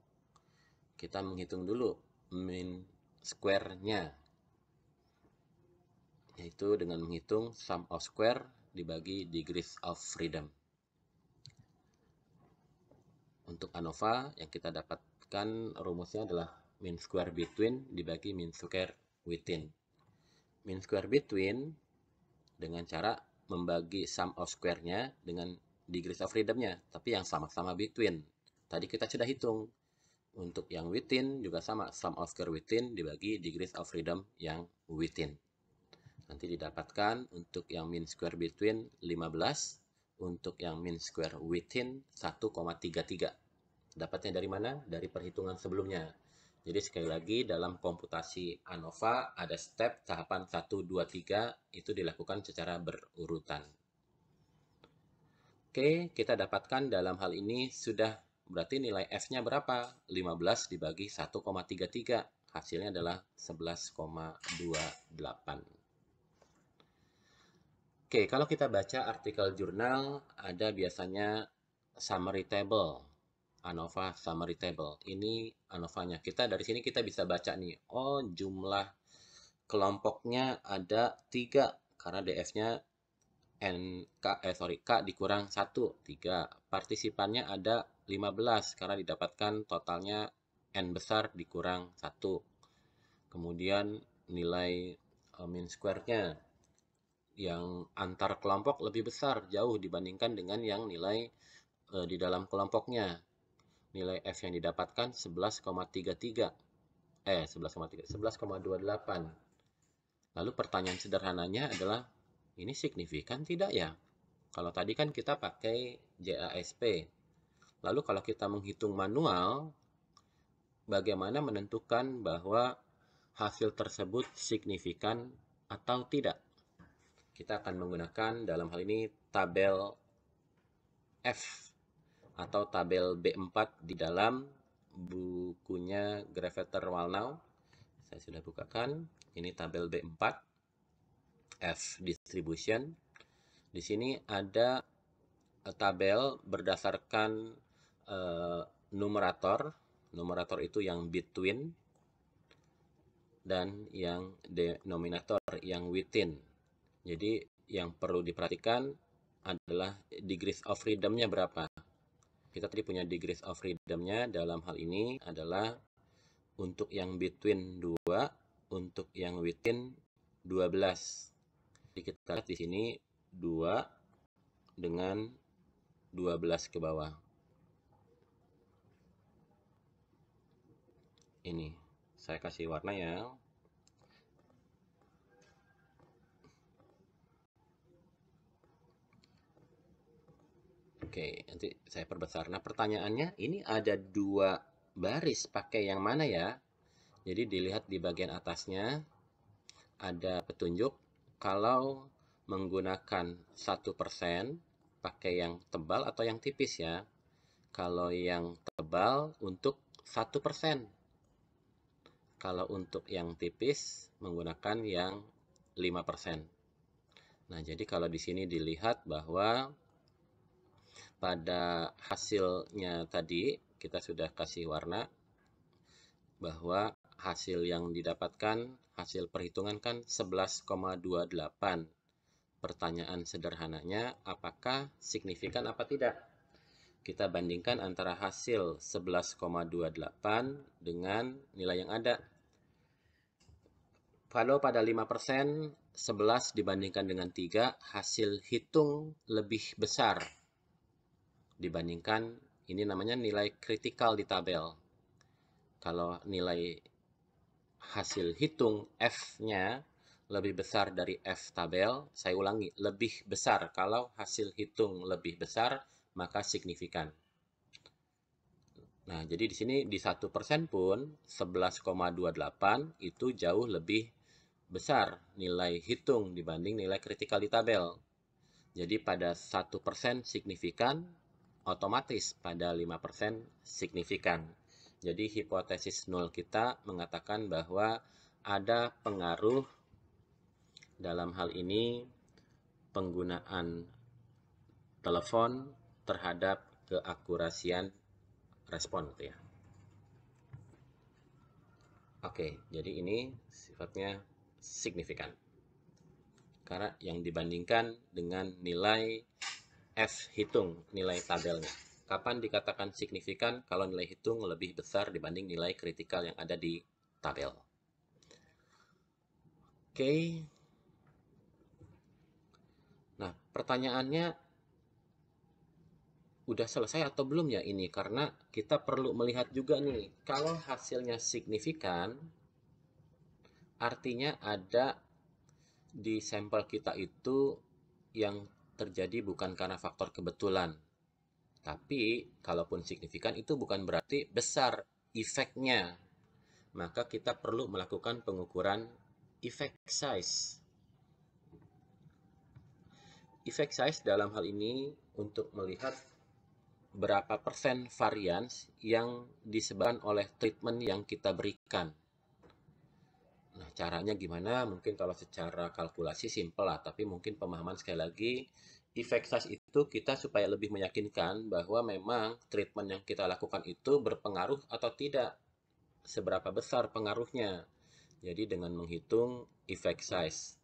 Speaker 1: Kita menghitung dulu mean square-nya, yaitu dengan menghitung sum of square dibagi degrees of freedom. Untuk ANOVA yang kita dapatkan rumusnya adalah min square between dibagi min square within. Min square between dengan cara membagi sum of square-nya dengan degrees of freedom-nya, tapi yang sama-sama between. Tadi kita sudah hitung. Untuk yang within juga sama, sum of square within dibagi degrees of freedom yang within. Nanti didapatkan untuk yang mean square between 15, untuk yang mean square within 1,33. Dapatnya dari mana? Dari perhitungan sebelumnya. Jadi sekali lagi dalam komputasi ANOVA ada step tahapan 1, 2, 3 itu dilakukan secara berurutan. Oke, kita dapatkan dalam hal ini sudah berarti nilai F-nya berapa? 15 dibagi 1,33. Hasilnya adalah 11,28. Oke, kalau kita baca artikel jurnal, ada biasanya summary table. ANOVA Summary Table. Ini ANOVA-nya. Kita dari sini kita bisa baca nih, oh jumlah kelompoknya ada 3 karena DF-nya NK eh sorry K dikurang 1 3. Partisipannya ada 15 karena didapatkan totalnya N besar dikurang 1. Kemudian nilai eh, mean square-nya yang antar kelompok lebih besar jauh dibandingkan dengan yang nilai e, di dalam kelompoknya nilai F yang didapatkan 11,33 eh 11,3 11,28 lalu pertanyaan sederhananya adalah ini signifikan tidak ya kalau tadi kan kita pakai JASP lalu kalau kita menghitung manual bagaimana menentukan bahwa hasil tersebut signifikan atau tidak kita akan menggunakan dalam hal ini tabel F atau tabel B4 di dalam bukunya Graveter Walnau. Saya sudah bukakan. Ini tabel B4 F distribution. Di sini ada eh, tabel berdasarkan uh, numerator. Numerator itu yang between dan yang denominator yang within. Jadi yang perlu diperhatikan adalah degrees of freedomnya berapa kita tadi punya degrees of freedomnya dalam hal ini adalah untuk yang between 2, untuk yang within 12. Jadi kita lihat di sini 2 dengan 12 ke bawah. Ini, saya kasih warna ya. Oke, nanti saya perbesar. Nah, pertanyaannya ini ada dua baris, pakai yang mana ya? Jadi dilihat di bagian atasnya ada petunjuk. Kalau menggunakan satu persen, pakai yang tebal atau yang tipis ya. Kalau yang tebal untuk satu persen. Kalau untuk yang tipis menggunakan yang 5%. Nah, jadi kalau di sini dilihat bahwa pada hasilnya tadi kita sudah kasih warna bahwa hasil yang didapatkan hasil perhitungan kan 11,28 pertanyaan sederhananya apakah signifikan apa tidak kita bandingkan antara hasil 11,28 dengan nilai yang ada kalau pada 5% 11 dibandingkan dengan 3 hasil hitung lebih besar dibandingkan ini namanya nilai kritikal di tabel. Kalau nilai hasil hitung F-nya lebih besar dari F tabel, saya ulangi, lebih besar. Kalau hasil hitung lebih besar, maka signifikan. Nah, jadi di sini di 1% pun 11,28 itu jauh lebih besar nilai hitung dibanding nilai kritikal di tabel. Jadi pada 1% signifikan, otomatis pada 5% signifikan. Jadi hipotesis nol kita mengatakan bahwa ada pengaruh dalam hal ini penggunaan telepon terhadap keakurasian respon gitu ya. Oke, jadi ini sifatnya signifikan. Karena yang dibandingkan dengan nilai F. Hitung nilai tabelnya. Kapan dikatakan signifikan kalau nilai hitung lebih besar dibanding nilai kritikal yang ada di tabel. Oke. Nah, pertanyaannya udah selesai atau belum ya ini? Karena kita perlu melihat juga nih, kalau hasilnya signifikan, artinya ada di sampel kita itu yang terjadi bukan karena faktor kebetulan. Tapi, kalaupun signifikan itu bukan berarti besar efeknya. Maka kita perlu melakukan pengukuran efek size. Efek size dalam hal ini untuk melihat berapa persen varians yang disebabkan oleh treatment yang kita berikan. Nah, caranya gimana? Mungkin kalau secara kalkulasi simple lah, tapi mungkin pemahaman sekali lagi efek size itu kita supaya lebih meyakinkan bahwa memang treatment yang kita lakukan itu berpengaruh atau tidak. Seberapa besar pengaruhnya. Jadi dengan menghitung efek size.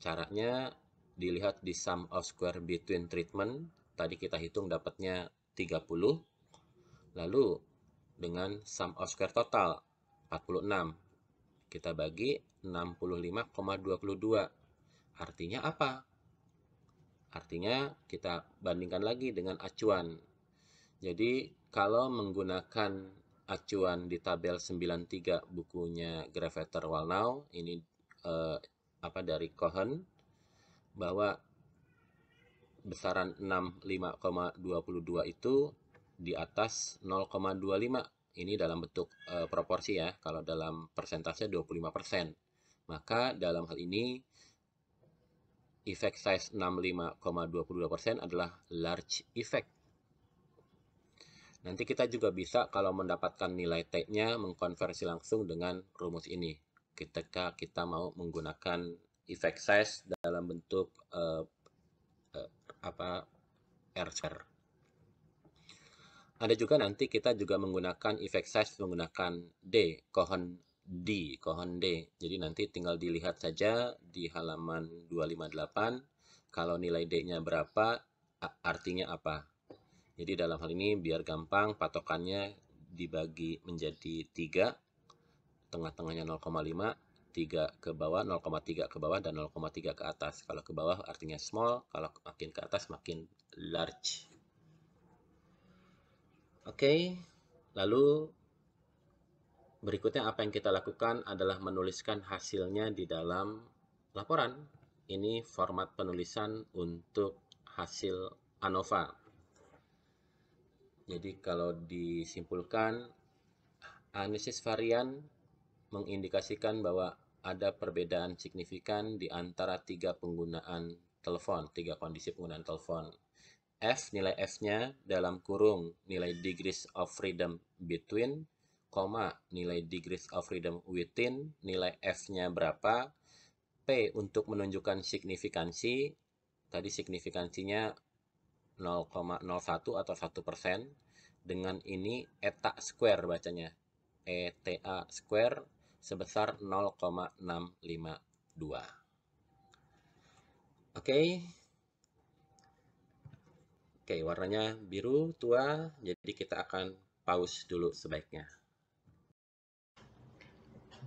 Speaker 1: Caranya dilihat di sum of square between treatment. Tadi kita hitung dapatnya 30. Lalu dengan sum of square total 46. Kita bagi 65,22. Artinya apa? Artinya kita bandingkan lagi dengan acuan. Jadi kalau menggunakan acuan di tabel 93 bukunya Graveter Walnau ini eh, apa dari Cohen bahwa besaran 65,22 itu di atas 0,25 ini dalam bentuk e, proporsi ya kalau dalam persentase 25% maka dalam hal ini effect size 65,22% adalah large effect nanti kita juga bisa kalau mendapatkan nilai T-nya mengkonversi langsung dengan rumus ini ketika kita mau menggunakan effect size dalam bentuk e, e, apa R square ada juga nanti kita juga menggunakan effect size menggunakan D, Cohen D, Cohen D. Jadi nanti tinggal dilihat saja di halaman 258 kalau nilai D-nya berapa, artinya apa. Jadi dalam hal ini biar gampang patokannya dibagi menjadi 3, tengah-tengahnya 0,5, 3 ke bawah, 0,3 ke bawah, dan 0,3 ke atas. Kalau ke bawah artinya small, kalau makin ke atas makin large. Oke, lalu berikutnya apa yang kita lakukan adalah menuliskan hasilnya di dalam laporan. Ini format penulisan untuk hasil ANOVA. Jadi kalau disimpulkan, analisis varian mengindikasikan bahwa ada perbedaan signifikan di antara tiga penggunaan telepon, tiga kondisi penggunaan telepon f nilai f-nya dalam kurung nilai degrees of freedom between, koma nilai degrees of freedom within, nilai f-nya berapa, p untuk menunjukkan signifikansi, tadi signifikansinya 0,01 atau 1 persen, dengan ini eta square bacanya, eta square sebesar 0,652. Oke, okay. Oke, warnanya biru tua, jadi kita akan pause dulu sebaiknya.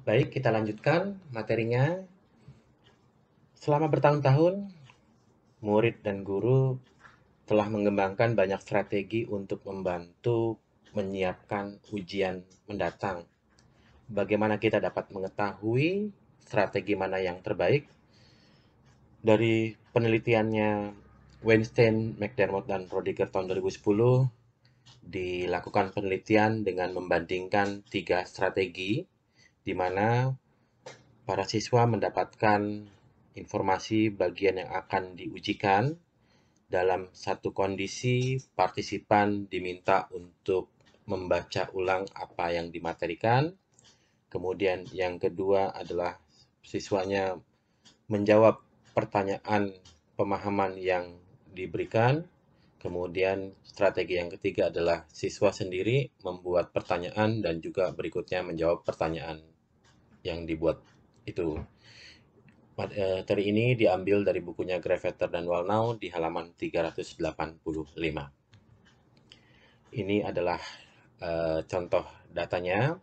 Speaker 1: Baik, kita lanjutkan materinya. Selama bertahun-tahun, murid dan guru telah mengembangkan banyak strategi untuk membantu menyiapkan ujian mendatang. Bagaimana kita dapat mengetahui strategi mana yang terbaik? Dari penelitiannya Weinstein, McDermott, dan Rodiger tahun 2010 dilakukan penelitian dengan membandingkan tiga strategi di mana para siswa mendapatkan informasi bagian yang akan diujikan dalam satu kondisi partisipan diminta untuk membaca ulang apa yang dimaterikan kemudian yang kedua adalah siswanya menjawab pertanyaan pemahaman yang diberikan. Kemudian strategi yang ketiga adalah siswa sendiri membuat pertanyaan dan juga berikutnya menjawab pertanyaan yang dibuat itu. Materi eh, ini diambil dari bukunya Graveter dan Walnau di halaman 385. Ini adalah uh, contoh datanya.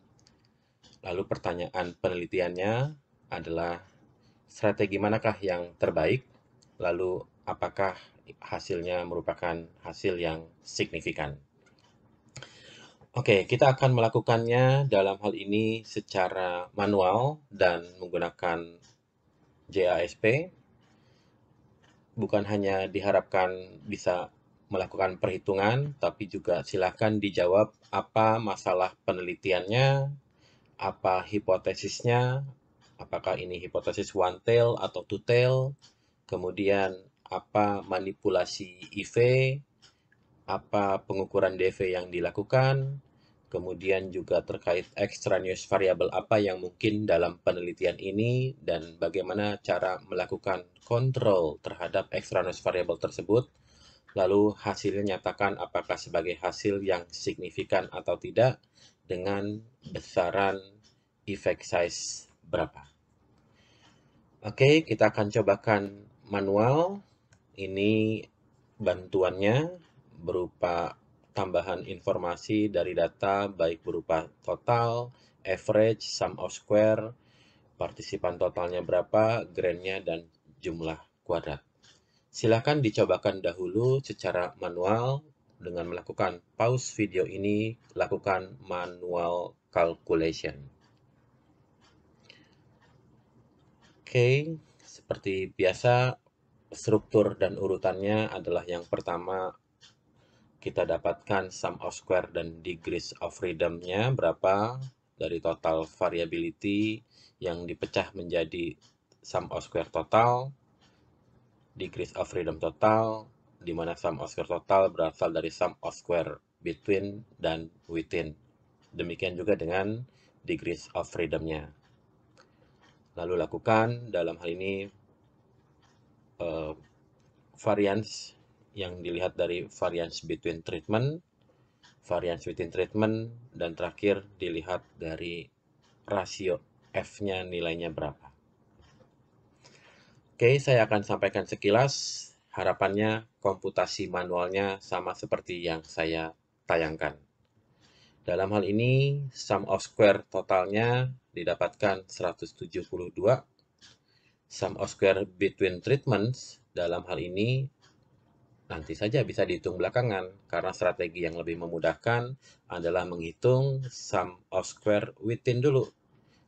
Speaker 1: Lalu pertanyaan penelitiannya adalah strategi manakah yang terbaik? Lalu apakah hasilnya merupakan hasil yang signifikan. Oke, kita akan melakukannya dalam hal ini secara manual dan menggunakan JASP. Bukan hanya diharapkan bisa melakukan perhitungan, tapi juga silakan dijawab apa masalah penelitiannya, apa hipotesisnya, apakah ini hipotesis one tail atau two tail, kemudian apa manipulasi IV, apa pengukuran DV yang dilakukan, kemudian juga terkait extraneous variable apa yang mungkin dalam penelitian ini, dan bagaimana cara melakukan kontrol terhadap extraneous variable tersebut, lalu hasilnya nyatakan apakah sebagai hasil yang signifikan atau tidak dengan besaran effect size berapa. Oke, kita akan cobakan manual ini bantuannya berupa tambahan informasi dari data baik berupa total, average, sum of square, partisipan totalnya berapa, grandnya, dan jumlah kuadrat. Silahkan dicobakan dahulu secara manual dengan melakukan pause video ini, lakukan manual calculation. Oke, okay, seperti biasa struktur dan urutannya adalah yang pertama kita dapatkan sum of square dan degrees of freedom-nya berapa dari total variability yang dipecah menjadi sum of square total, degrees of freedom total, di mana sum of square total berasal dari sum of square between dan within. Demikian juga dengan degrees of freedom-nya. Lalu lakukan dalam hal ini uh, eh, variance yang dilihat dari variance between treatment, variance between treatment, dan terakhir dilihat dari rasio F-nya nilainya berapa. Oke, saya akan sampaikan sekilas. Harapannya komputasi manualnya sama seperti yang saya tayangkan. Dalam hal ini, sum of square totalnya didapatkan 172 sum of square between treatments dalam hal ini nanti saja bisa dihitung belakangan karena strategi yang lebih memudahkan adalah menghitung sum of square within dulu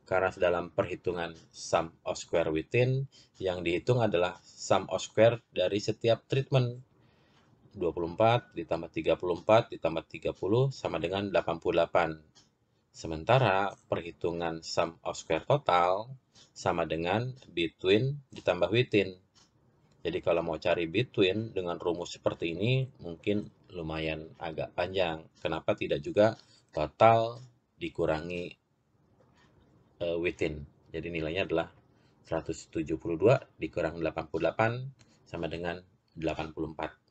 Speaker 1: karena dalam perhitungan sum of square within yang dihitung adalah sum of square dari setiap treatment 24 ditambah 34 ditambah 30 sama dengan 88 Sementara perhitungan sum of square total sama dengan between ditambah within. Jadi kalau mau cari between dengan rumus seperti ini mungkin lumayan agak panjang. Kenapa tidak juga total dikurangi uh, within. Jadi nilainya adalah 172 dikurang 88 sama dengan 84.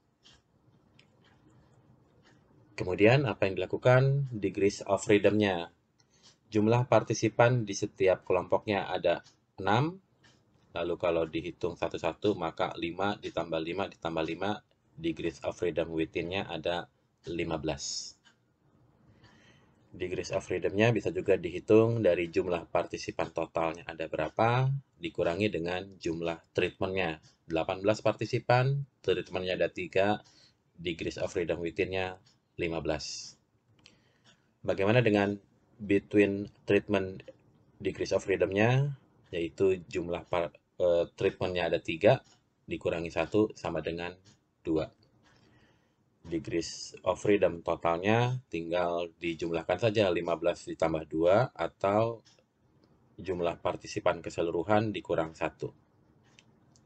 Speaker 1: Kemudian apa yang dilakukan? Degrees of freedom-nya. Jumlah partisipan di setiap kelompoknya ada 6. Lalu kalau dihitung satu-satu maka 5 ditambah 5 ditambah 5 degrees of freedom within-nya ada 15 degrees of freedom-nya bisa juga dihitung dari jumlah partisipan totalnya ada berapa, dikurangi dengan jumlah treatment-nya. 18 partisipan, treatment-nya ada 3, degrees of freedom within-nya 15. Bagaimana dengan between treatment decrease of freedom-nya, yaitu jumlah par, eh, treatment-nya ada 3, dikurangi 1 sama dengan 2. Degrees of freedom totalnya tinggal dijumlahkan saja 15 ditambah 2 atau jumlah partisipan keseluruhan dikurang 1.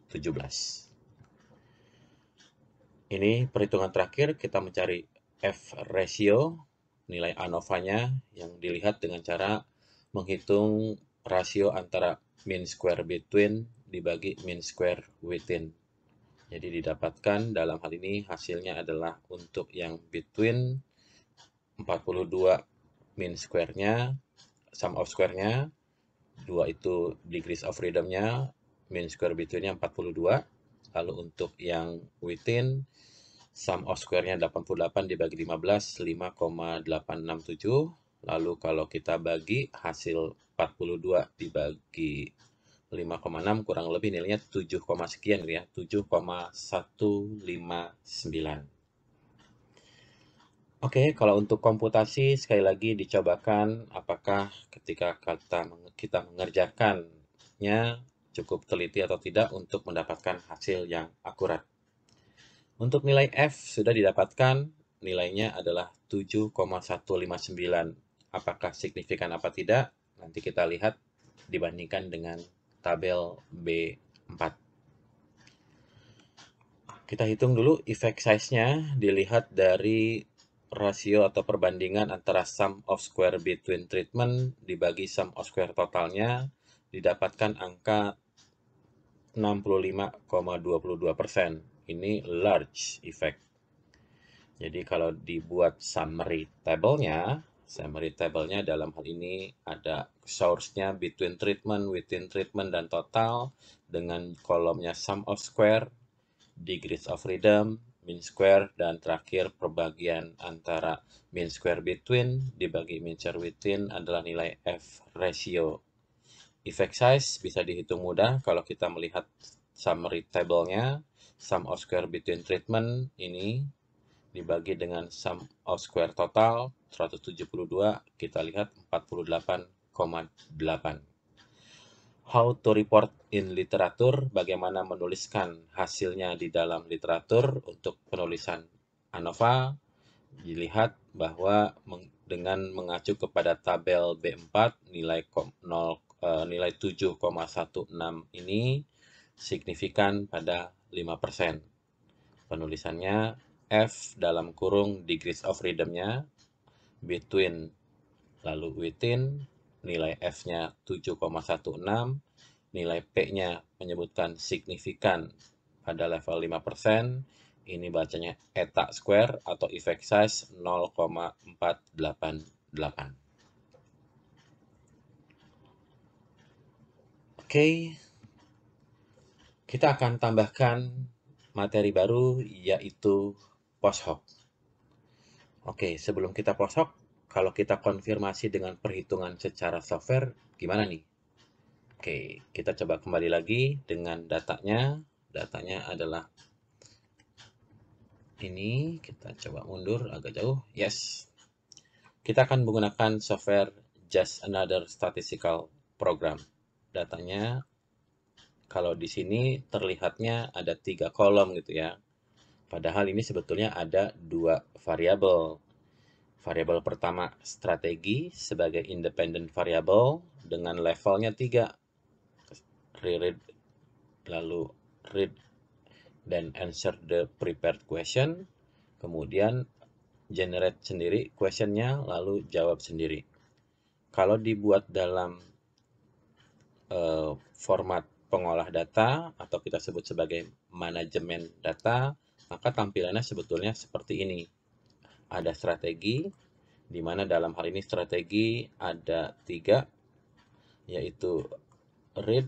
Speaker 1: 17. Ini perhitungan terakhir kita mencari F ratio, nilai ANOVA-nya yang dilihat dengan cara menghitung rasio antara mean square between dibagi mean square within. Jadi didapatkan dalam hal ini hasilnya adalah untuk yang between 42 mean square-nya, sum of square-nya, 2 itu degrees of freedom-nya, mean square between-nya 42. Lalu untuk yang within Sum of square-nya 88 dibagi 15, 5,867. Lalu kalau kita bagi hasil 42 dibagi 5,6 kurang lebih nilainya 7, sekian ya, 7,159. Oke, okay, kalau untuk komputasi sekali lagi dicobakan apakah ketika kata kita mengerjakannya cukup teliti atau tidak untuk mendapatkan hasil yang akurat. Untuk nilai F sudah didapatkan, nilainya adalah 7,159. Apakah signifikan apa tidak? Nanti kita lihat dibandingkan dengan tabel B4 kita hitung dulu effect size-nya dilihat dari rasio atau perbandingan antara sum of square between treatment dibagi sum of square totalnya didapatkan angka 65,22 persen ini large effect. Jadi kalau dibuat summary table-nya, summary table-nya dalam hal ini ada source-nya between treatment, within treatment, dan total dengan kolomnya sum of square, degrees of freedom, mean square, dan terakhir perbagian antara mean square between dibagi mean square within adalah nilai F ratio. Effect size bisa dihitung mudah kalau kita melihat summary table-nya sum of square between treatment ini dibagi dengan sum of square total 172, kita lihat 48,8. How to report in literatur bagaimana menuliskan hasilnya di dalam literatur untuk penulisan ANOVA, dilihat bahwa dengan mengacu kepada tabel B4 nilai 0 eh, nilai 7,16 ini signifikan pada 5%. Penulisannya F dalam kurung degrees of freedomnya between lalu within nilai F-nya 7,16 nilai P-nya menyebutkan signifikan pada level 5%, ini bacanya eta square atau effect size 0,488. Oke, okay, kita akan tambahkan materi baru yaitu post hoc. Oke, sebelum kita post hoc, kalau kita konfirmasi dengan perhitungan secara software, gimana nih? Oke, kita coba kembali lagi dengan datanya. Datanya adalah ini, kita coba mundur agak jauh. Yes. Kita akan menggunakan software Just Another Statistical Program. Datanya kalau di sini terlihatnya ada tiga kolom gitu ya. Padahal ini sebetulnya ada dua variabel. Variabel pertama strategi sebagai independent variable dengan levelnya tiga. Reread, lalu read dan answer the prepared question. Kemudian generate sendiri questionnya lalu jawab sendiri. Kalau dibuat dalam uh, format pengolah data atau kita sebut sebagai manajemen data, maka tampilannya sebetulnya seperti ini. Ada strategi, di mana dalam hal ini strategi ada tiga, yaitu read,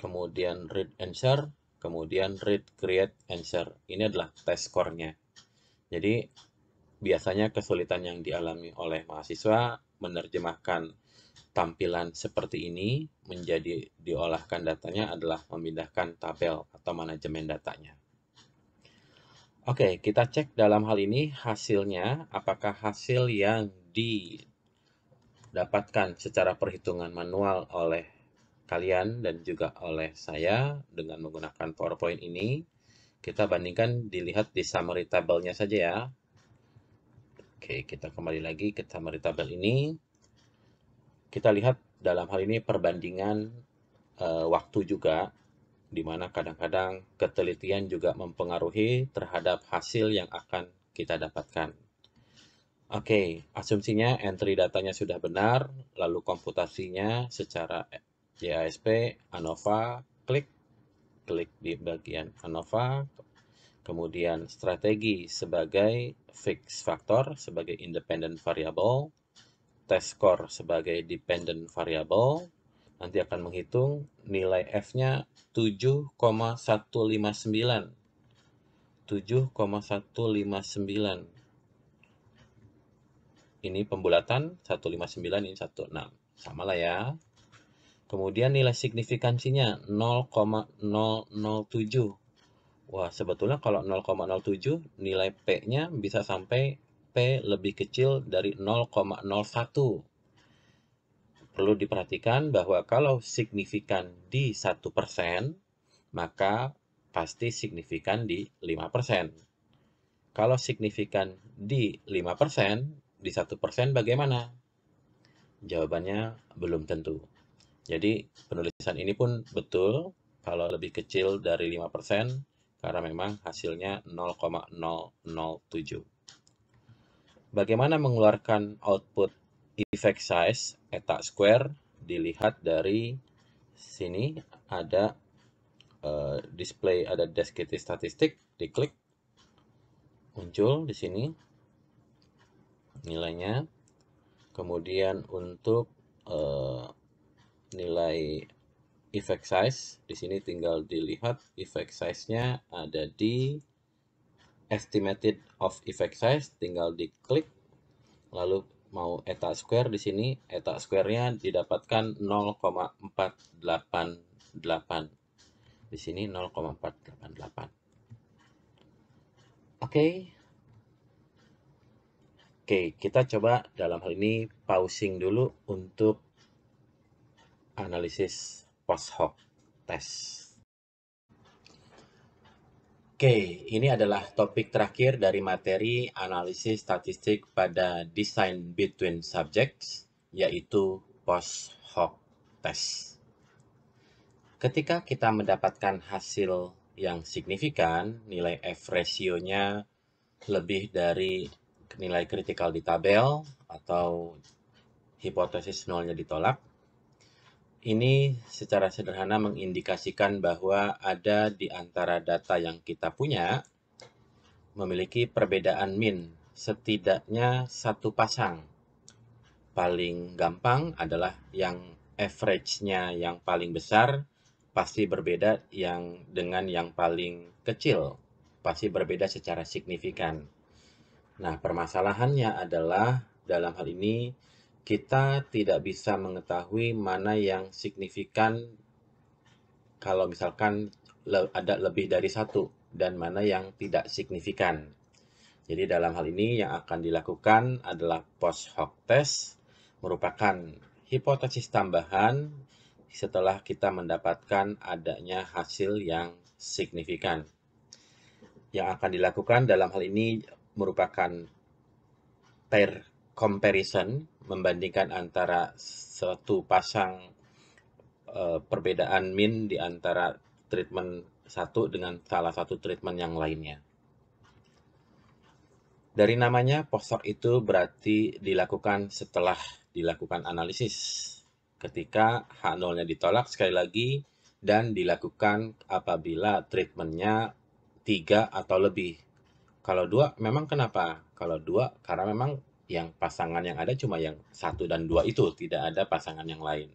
Speaker 1: kemudian read and share, kemudian read create and share. Ini adalah test score-nya. Jadi, biasanya kesulitan yang dialami oleh mahasiswa menerjemahkan tampilan seperti ini menjadi diolahkan datanya adalah memindahkan tabel atau manajemen datanya. Oke, kita cek dalam hal ini hasilnya apakah hasil yang didapatkan secara perhitungan manual oleh kalian dan juga oleh saya dengan menggunakan PowerPoint ini. Kita bandingkan dilihat di summary tabelnya saja ya. Oke, kita kembali lagi ke summary tabel ini kita lihat dalam hal ini perbandingan uh, waktu juga di mana kadang-kadang ketelitian juga mempengaruhi terhadap hasil yang akan kita dapatkan. Oke, okay, asumsinya entry datanya sudah benar, lalu komputasinya secara JASP, ANOVA, klik, klik di bagian ANOVA, kemudian strategi sebagai fixed factor, sebagai independent variable, test score sebagai dependent variable nanti akan menghitung nilai F-nya 7,159. 7,159. Ini pembulatan 159 ini 16. Sama lah ya. Kemudian nilai signifikansinya 0,007. Wah, sebetulnya kalau 0,07 nilai P-nya bisa sampai P lebih kecil dari 0,01. Perlu diperhatikan bahwa kalau signifikan di 1%, maka pasti signifikan di 5%. Kalau signifikan di 5%, di 1% bagaimana? Jawabannya belum tentu. Jadi penulisan ini pun betul kalau lebih kecil dari 5% karena memang hasilnya 0,007. Bagaimana mengeluarkan output effect size eta square dilihat dari sini ada uh, display ada deskripsi statistik diklik muncul di sini nilainya kemudian untuk uh, nilai effect size di sini tinggal dilihat effect size-nya ada di estimated of effect size tinggal diklik lalu mau eta square di sini eta square-nya didapatkan 0,488 di sini 0,488 oke okay. oke okay, kita coba dalam hal ini pausing dulu untuk analisis post hoc test Oke, ini adalah topik terakhir dari materi analisis statistik pada design between subjects, yaitu post hoc test. Ketika kita mendapatkan hasil yang signifikan, nilai F ratio lebih dari nilai kritikal di tabel atau hipotesis nolnya ditolak, ini secara sederhana mengindikasikan bahwa ada di antara data yang kita punya memiliki perbedaan min setidaknya satu pasang. Paling gampang adalah yang average-nya yang paling besar pasti berbeda yang dengan yang paling kecil, pasti berbeda secara signifikan. Nah, permasalahannya adalah dalam hal ini kita tidak bisa mengetahui mana yang signifikan kalau misalkan ada lebih dari satu dan mana yang tidak signifikan. Jadi dalam hal ini yang akan dilakukan adalah post hoc test merupakan hipotesis tambahan setelah kita mendapatkan adanya hasil yang signifikan. Yang akan dilakukan dalam hal ini merupakan pair comparison membandingkan antara satu pasang e, perbedaan min di antara treatment satu dengan salah satu treatment yang lainnya. Dari namanya, post-hoc itu berarti dilakukan setelah dilakukan analisis. Ketika H0-nya ditolak sekali lagi, dan dilakukan apabila treatmentnya tiga atau lebih. Kalau dua, memang kenapa? Kalau dua, karena memang yang pasangan yang ada cuma yang satu dan dua itu, tidak ada pasangan yang lain.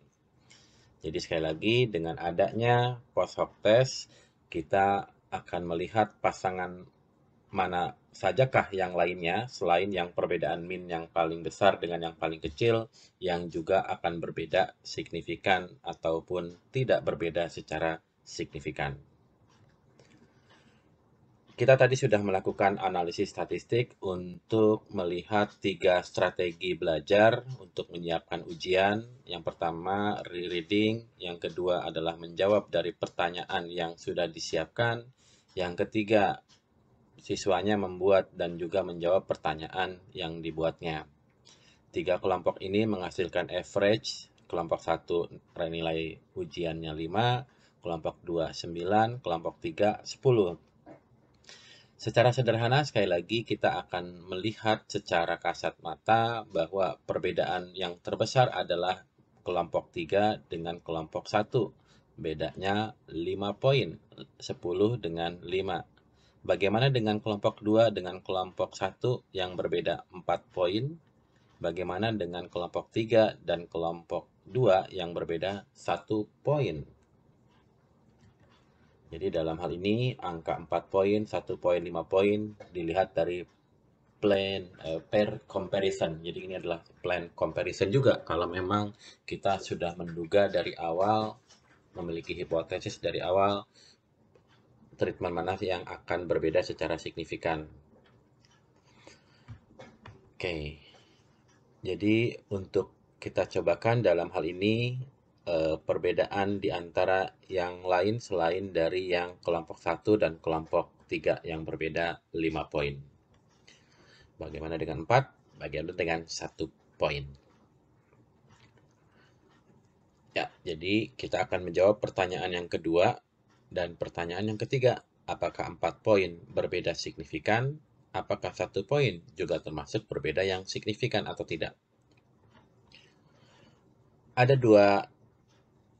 Speaker 1: Jadi sekali lagi dengan adanya post hoc test kita akan melihat pasangan mana sajakah yang lainnya selain yang perbedaan min yang paling besar dengan yang paling kecil yang juga akan berbeda signifikan ataupun tidak berbeda secara signifikan. Kita tadi sudah melakukan analisis statistik untuk melihat tiga strategi belajar untuk menyiapkan ujian. Yang pertama, rereading. Yang kedua adalah menjawab dari pertanyaan yang sudah disiapkan. Yang ketiga, siswanya membuat dan juga menjawab pertanyaan yang dibuatnya. Tiga kelompok ini menghasilkan average, kelompok 1 nilai ujiannya 5, kelompok 2 9, kelompok 3 10. Secara sederhana, sekali lagi kita akan melihat secara kasat mata bahwa perbedaan yang terbesar adalah kelompok 3 dengan kelompok 1. Bedanya 5 poin, 10 dengan 5. Bagaimana dengan kelompok 2 dengan kelompok 1 yang berbeda 4 poin? Bagaimana dengan kelompok 3 dan kelompok 2 yang berbeda 1 poin? Jadi dalam hal ini angka 4 poin, 1 poin, 5 poin dilihat dari plan uh, per comparison. Jadi ini adalah plan comparison juga kalau memang kita sudah menduga dari awal memiliki hipotesis dari awal treatment mana yang akan berbeda secara signifikan. Oke. Okay. Jadi untuk kita cobakan dalam hal ini Eh, perbedaan di antara yang lain selain dari yang kelompok satu dan kelompok tiga yang berbeda 5 poin. Bagaimana dengan 4? Bagaimana dengan satu poin? Ya, jadi kita akan menjawab pertanyaan yang kedua dan pertanyaan yang ketiga. Apakah empat poin berbeda signifikan? Apakah satu poin juga termasuk berbeda yang signifikan atau tidak? Ada dua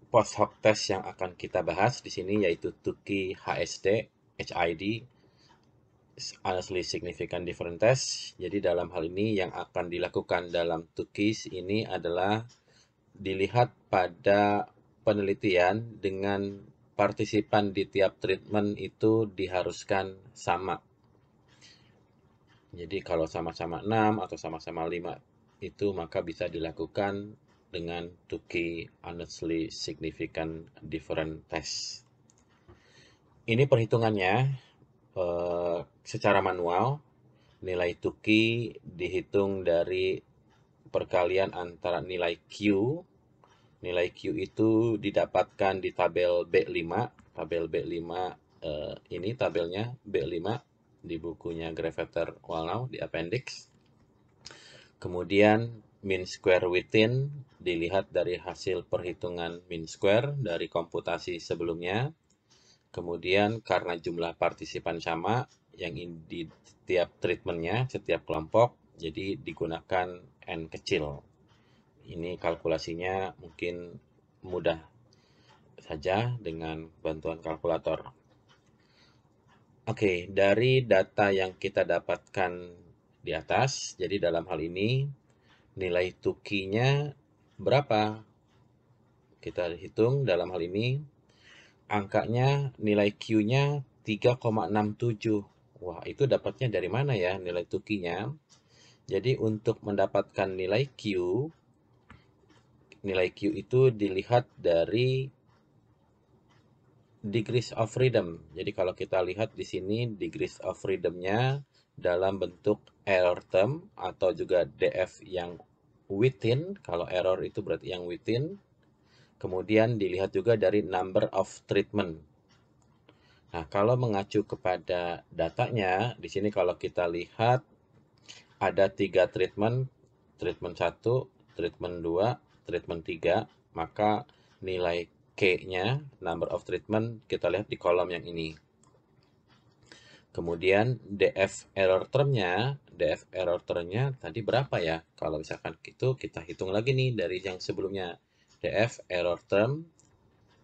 Speaker 1: post hoc test yang akan kita bahas di sini yaitu Tuki HSD HID honestly significant different test. Jadi dalam hal ini yang akan dilakukan dalam Tukis ini adalah dilihat pada penelitian dengan partisipan di tiap treatment itu diharuskan sama. Jadi kalau sama-sama 6 atau sama-sama 5 itu maka bisa dilakukan dengan two key honestly significant different test. Ini perhitungannya eh, secara manual nilai tuki dihitung dari perkalian antara nilai Q. Nilai Q itu didapatkan di tabel B5. Tabel B5 eh, ini tabelnya B5 di bukunya Graveter Walnau di appendix. Kemudian mean square within dilihat dari hasil perhitungan mean square dari komputasi sebelumnya. Kemudian karena jumlah partisipan sama yang di setiap treatmentnya, setiap kelompok, jadi digunakan n kecil. Ini kalkulasinya mungkin mudah saja dengan bantuan kalkulator. Oke, dari data yang kita dapatkan di atas, jadi dalam hal ini nilai tukinya berapa? Kita hitung dalam hal ini angkanya nilai Q-nya 3,67. Wah, itu dapatnya dari mana ya nilai tukinya? Jadi untuk mendapatkan nilai Q, nilai Q itu dilihat dari degrees of freedom. Jadi kalau kita lihat di sini degrees of freedom-nya dalam bentuk L term atau juga DF yang within, kalau error itu berarti yang within. Kemudian dilihat juga dari number of treatment. Nah, kalau mengacu kepada datanya, di sini kalau kita lihat ada tiga treatment, treatment 1, treatment 2, treatment 3, maka nilai K-nya, number of treatment, kita lihat di kolom yang ini. Kemudian df error termnya, df error termnya tadi berapa ya? Kalau misalkan itu kita hitung lagi nih dari yang sebelumnya. df error term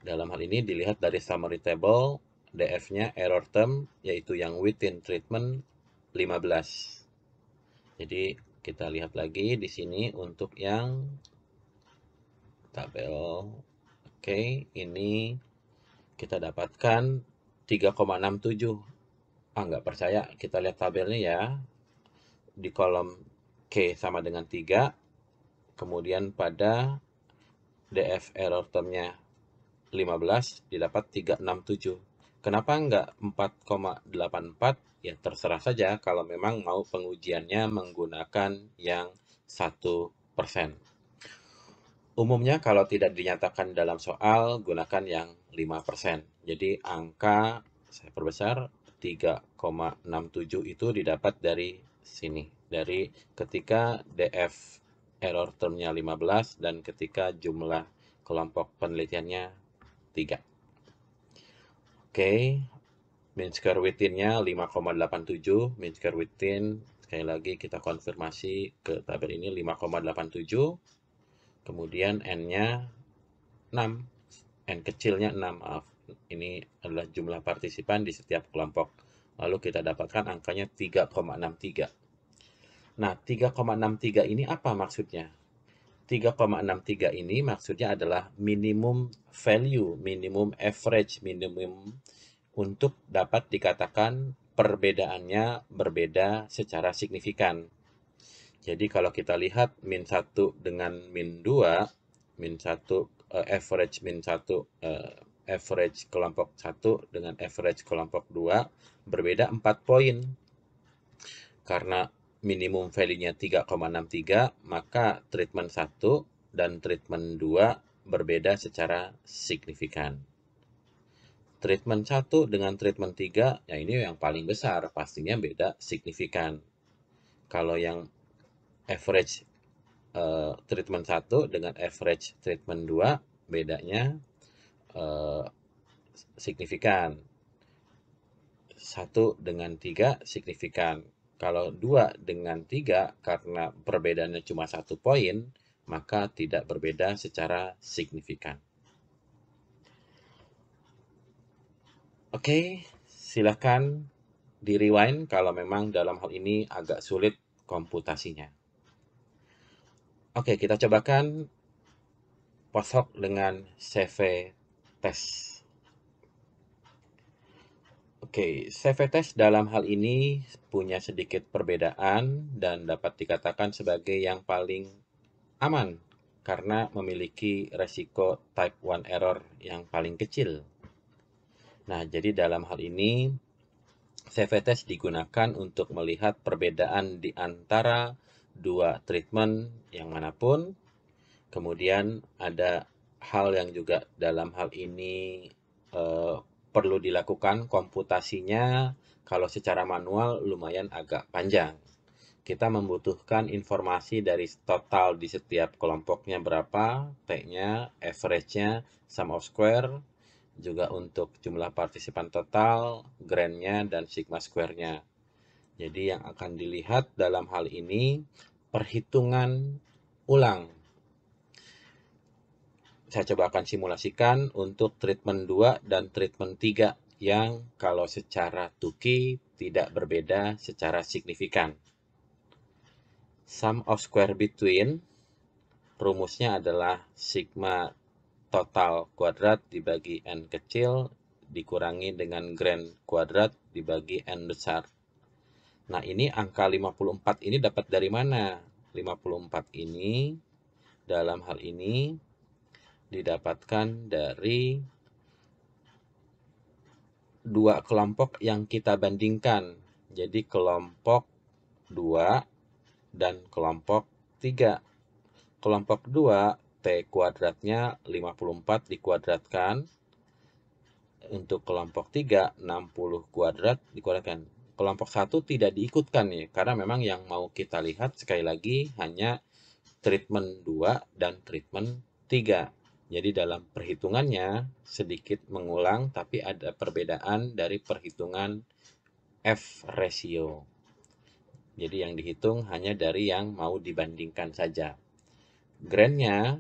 Speaker 1: dalam hal ini dilihat dari summary table df-nya error term yaitu yang within treatment 15. Jadi kita lihat lagi di sini untuk yang tabel. Oke, okay, ini kita dapatkan 3,67 ah nggak percaya kita lihat tabelnya ya di kolom K sama dengan tiga kemudian pada DF error termnya 15 didapat 367 kenapa nggak 4,84 ya terserah saja kalau memang mau pengujiannya menggunakan yang 1 persen Umumnya kalau tidak dinyatakan dalam soal, gunakan yang 5%. Jadi angka, saya perbesar, 3,67 itu didapat dari sini. Dari ketika DF error termnya 15 dan ketika jumlah kelompok penelitiannya 3. Oke, okay. mean square within-nya 5,87, mean square within sekali lagi kita konfirmasi ke tabel ini 5,87, kemudian n-nya 6, n kecilnya 6, maaf ini adalah jumlah partisipan di setiap kelompok. Lalu kita dapatkan angkanya 3,63. Nah, 3,63 ini apa maksudnya? 3,63 ini maksudnya adalah minimum value, minimum average, minimum untuk dapat dikatakan perbedaannya berbeda secara signifikan. Jadi kalau kita lihat min 1 dengan min 2, min 1 eh, average min 1 uh, eh, average kelompok 1 dengan average kelompok 2 berbeda 4 poin. Karena minimum value-nya 3,63, maka treatment 1 dan treatment 2 berbeda secara signifikan. Treatment 1 dengan treatment 3, ya ini yang paling besar, pastinya beda signifikan. Kalau yang average uh, treatment 1 dengan average treatment 2, bedanya Eh, signifikan. Satu dengan tiga signifikan. Kalau dua dengan tiga karena perbedaannya cuma satu poin, maka tidak berbeda secara signifikan. Oke, silahkan di rewind kalau memang dalam hal ini agak sulit komputasinya. Oke, kita cobakan posok dengan CV test. Oke, okay, test dalam hal ini punya sedikit perbedaan dan dapat dikatakan sebagai yang paling aman karena memiliki resiko type 1 error yang paling kecil. Nah, jadi dalam hal ini t-test digunakan untuk melihat perbedaan di antara dua treatment yang manapun. Kemudian ada hal yang juga dalam hal ini eh, perlu dilakukan komputasinya kalau secara manual lumayan agak panjang. Kita membutuhkan informasi dari total di setiap kelompoknya berapa, T-nya, average-nya, sum of square, juga untuk jumlah partisipan total, grand-nya, dan sigma square-nya. Jadi yang akan dilihat dalam hal ini perhitungan ulang saya coba akan simulasikan untuk treatment 2 dan treatment 3 yang kalau secara tuki tidak berbeda secara signifikan. Sum of square between rumusnya adalah sigma total kuadrat dibagi n kecil dikurangi dengan grand kuadrat dibagi n besar. Nah, ini angka 54 ini dapat dari mana? 54 ini dalam hal ini didapatkan dari dua kelompok yang kita bandingkan. Jadi kelompok 2 dan kelompok 3. Kelompok 2 T kuadratnya 54 dikuadratkan. Untuk kelompok 3 60 kuadrat dikuadratkan. Kelompok 1 tidak diikutkan ya karena memang yang mau kita lihat sekali lagi hanya treatment 2 dan treatment 3. Jadi dalam perhitungannya sedikit mengulang tapi ada perbedaan dari perhitungan F ratio. Jadi yang dihitung hanya dari yang mau dibandingkan saja. Grandnya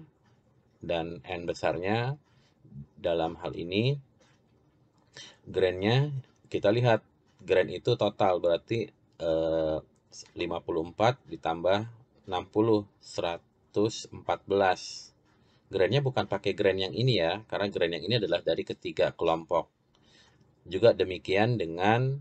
Speaker 1: dan N besarnya dalam hal ini grandnya kita lihat grand itu total berarti eh, 54 ditambah 60 114 Grandnya bukan pakai grand yang ini ya, karena grand yang ini adalah dari ketiga kelompok. Juga demikian dengan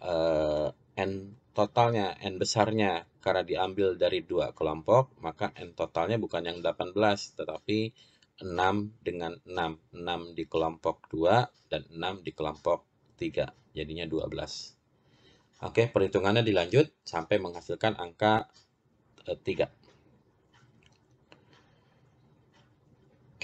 Speaker 1: uh, n totalnya, n besarnya. Karena diambil dari dua kelompok, maka n totalnya bukan yang 18, tetapi 6 dengan 6. 6 di kelompok 2 dan 6 di kelompok 3. Jadinya 12. Oke, perhitungannya dilanjut sampai menghasilkan angka 3. Eh,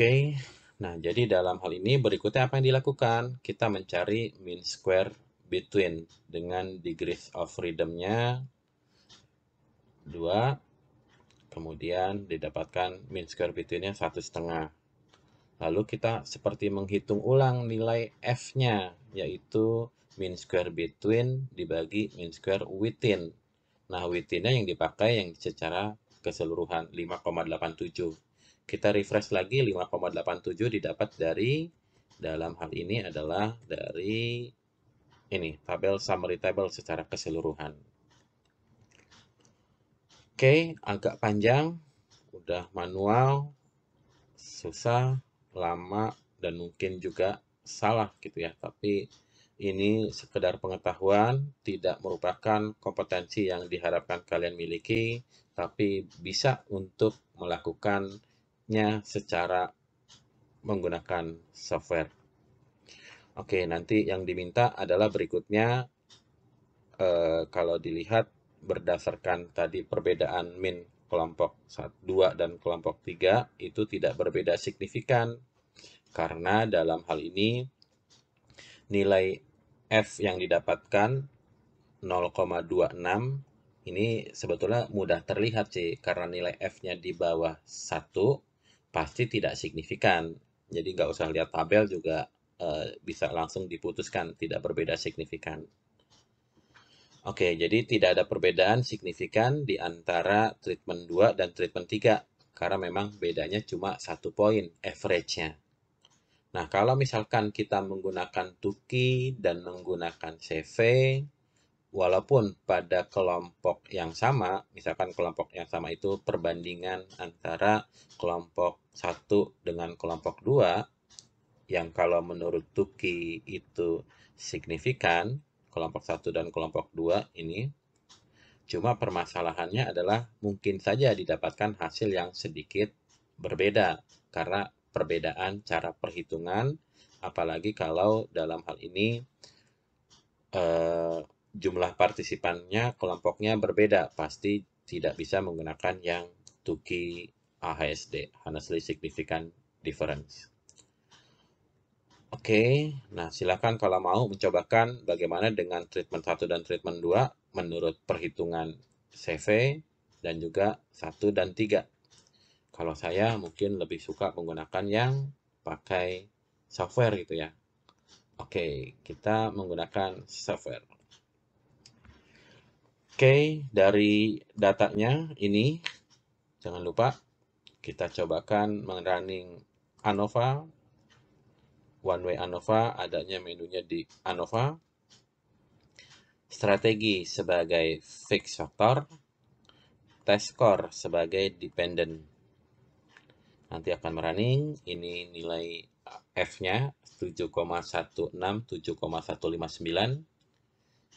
Speaker 1: Oke, nah jadi dalam hal ini berikutnya apa yang dilakukan? Kita mencari mean square between dengan degrees of freedomnya nya 2, kemudian didapatkan mean square between-nya setengah. Lalu kita seperti menghitung ulang nilai F-nya, yaitu mean square between dibagi mean square within. Nah, within-nya yang dipakai yang secara keseluruhan 5,87. Kita refresh lagi 5,87 didapat dari dalam hal ini adalah dari ini tabel summary table secara keseluruhan. Oke, agak panjang, udah manual, susah, lama dan mungkin juga salah gitu ya, tapi ini sekedar pengetahuan, tidak merupakan kompetensi yang diharapkan kalian miliki, tapi bisa untuk melakukan nya secara menggunakan software. Oke, nanti yang diminta adalah berikutnya e, kalau dilihat berdasarkan tadi perbedaan min kelompok 2 dan kelompok 3 itu tidak berbeda signifikan karena dalam hal ini nilai F yang didapatkan 0,26 ini sebetulnya mudah terlihat sih karena nilai F-nya di bawah 1 pasti tidak signifikan. Jadi nggak usah lihat tabel juga e, bisa langsung diputuskan tidak berbeda signifikan. Oke, jadi tidak ada perbedaan signifikan di antara treatment 2 dan treatment 3 karena memang bedanya cuma satu poin average-nya. Nah, kalau misalkan kita menggunakan Tuki dan menggunakan CV, walaupun pada kelompok yang sama, misalkan kelompok yang sama itu perbandingan antara kelompok satu dengan kelompok dua, yang kalau menurut Tuki itu signifikan, kelompok satu dan kelompok dua ini, cuma permasalahannya adalah mungkin saja didapatkan hasil yang sedikit berbeda, karena perbedaan cara perhitungan, apalagi kalau dalam hal ini eh, jumlah partisipannya kelompoknya berbeda, pasti tidak bisa menggunakan yang Tuki AHSD, Honestly Significant Difference. Oke, okay, nah silakan kalau mau mencobakan bagaimana dengan treatment 1 dan treatment 2 menurut perhitungan CV dan juga 1 dan 3. Kalau saya mungkin lebih suka menggunakan yang pakai software gitu ya. Oke, okay, kita menggunakan software. Oke, dari datanya ini jangan lupa kita cobakan mengrunning ANOVA one way ANOVA adanya menunya di ANOVA strategi sebagai fixed factor test score sebagai dependent nanti akan merunning ini nilai F-nya 7,16 7,159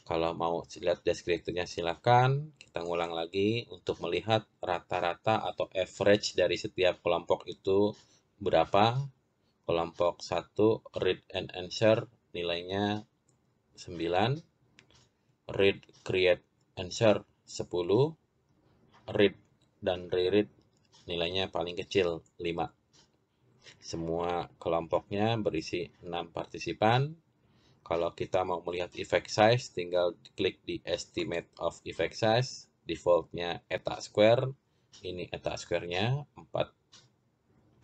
Speaker 1: kalau mau lihat deskriptornya silahkan. Kita ngulang lagi untuk melihat rata-rata atau average dari setiap kelompok itu berapa. Kelompok 1 read and answer nilainya 9. Read, create, answer 10. Read dan reread nilainya paling kecil 5. Semua kelompoknya berisi 6 partisipan kalau kita mau melihat effect size, tinggal klik di estimate of effect size. Defaultnya eta square. Ini eta square-nya 48,8%.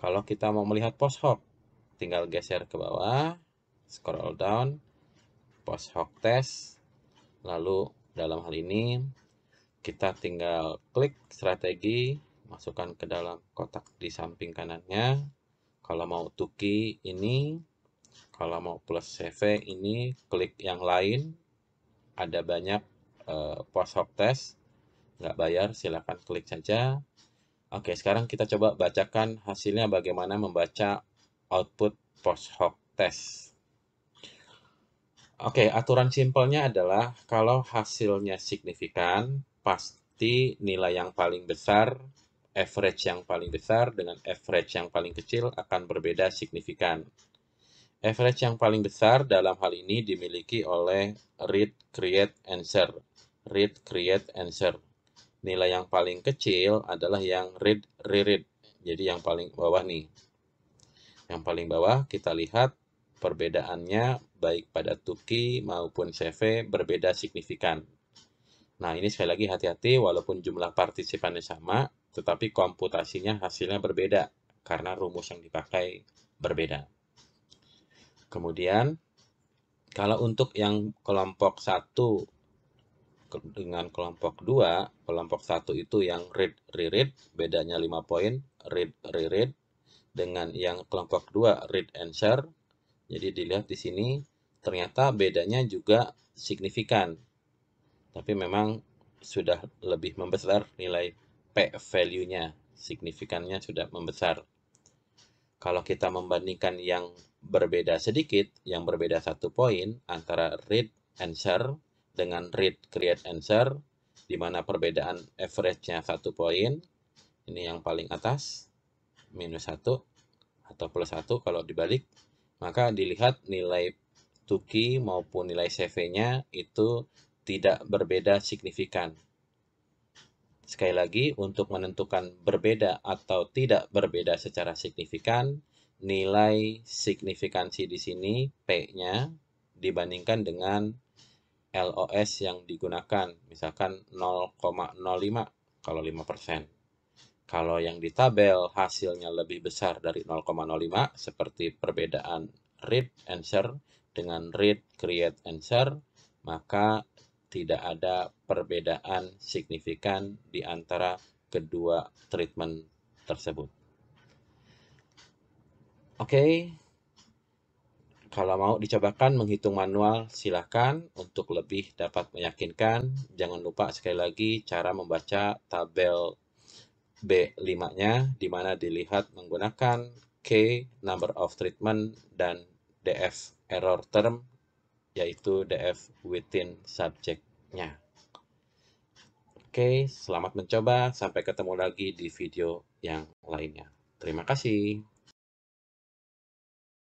Speaker 1: Kalau kita mau melihat post hoc, tinggal geser ke bawah, scroll down, post hoc test. Lalu dalam hal ini kita tinggal klik strategi, masukkan ke dalam kotak di samping kanannya, kalau mau tuki ini, kalau mau plus CV ini, klik yang lain. Ada banyak uh, eh, post hoc test, nggak bayar, silahkan klik saja. Oke, sekarang kita coba bacakan hasilnya bagaimana membaca output post hoc test. Oke, aturan simpelnya adalah kalau hasilnya signifikan, pasti nilai yang paling besar average yang paling besar dengan average yang paling kecil akan berbeda signifikan. Average yang paling besar dalam hal ini dimiliki oleh read, create, answer. Read, create, answer. Nilai yang paling kecil adalah yang read, reread. Jadi yang paling bawah nih. Yang paling bawah kita lihat perbedaannya baik pada Tuki maupun CV berbeda signifikan. Nah, ini sekali lagi hati-hati walaupun jumlah partisipannya sama, tetapi komputasinya hasilnya berbeda karena rumus yang dipakai berbeda. Kemudian, kalau untuk yang kelompok satu dengan kelompok 2, kelompok satu itu yang read reread bedanya 5 poin, read reread dengan yang kelompok 2 read and share. Jadi dilihat di sini ternyata bedanya juga signifikan. Tapi memang sudah lebih membesar nilai P value-nya, signifikannya sudah membesar. Kalau kita membandingkan yang berbeda sedikit, yang berbeda satu poin antara read answer dengan read create answer, di mana perbedaan average-nya satu poin, ini yang paling atas, minus satu atau plus satu kalau dibalik, maka dilihat nilai tuki maupun nilai CV-nya itu tidak berbeda signifikan. Sekali lagi, untuk menentukan berbeda atau tidak berbeda secara signifikan, nilai signifikansi di sini P-nya dibandingkan dengan LOS yang digunakan, misalkan 0,05 kalau 5%. Kalau yang di tabel hasilnya lebih besar dari 0,05 seperti perbedaan read answer dengan read create answer, maka tidak ada perbedaan signifikan di antara kedua treatment tersebut. Oke, okay. kalau mau dicobakan menghitung manual, silahkan. Untuk lebih dapat meyakinkan, jangan lupa sekali lagi cara membaca tabel B5-nya, di mana dilihat menggunakan K, number of treatment, dan DF, error term, yaitu df within subject-nya. Oke, selamat mencoba. Sampai ketemu lagi di video yang lainnya. Terima kasih.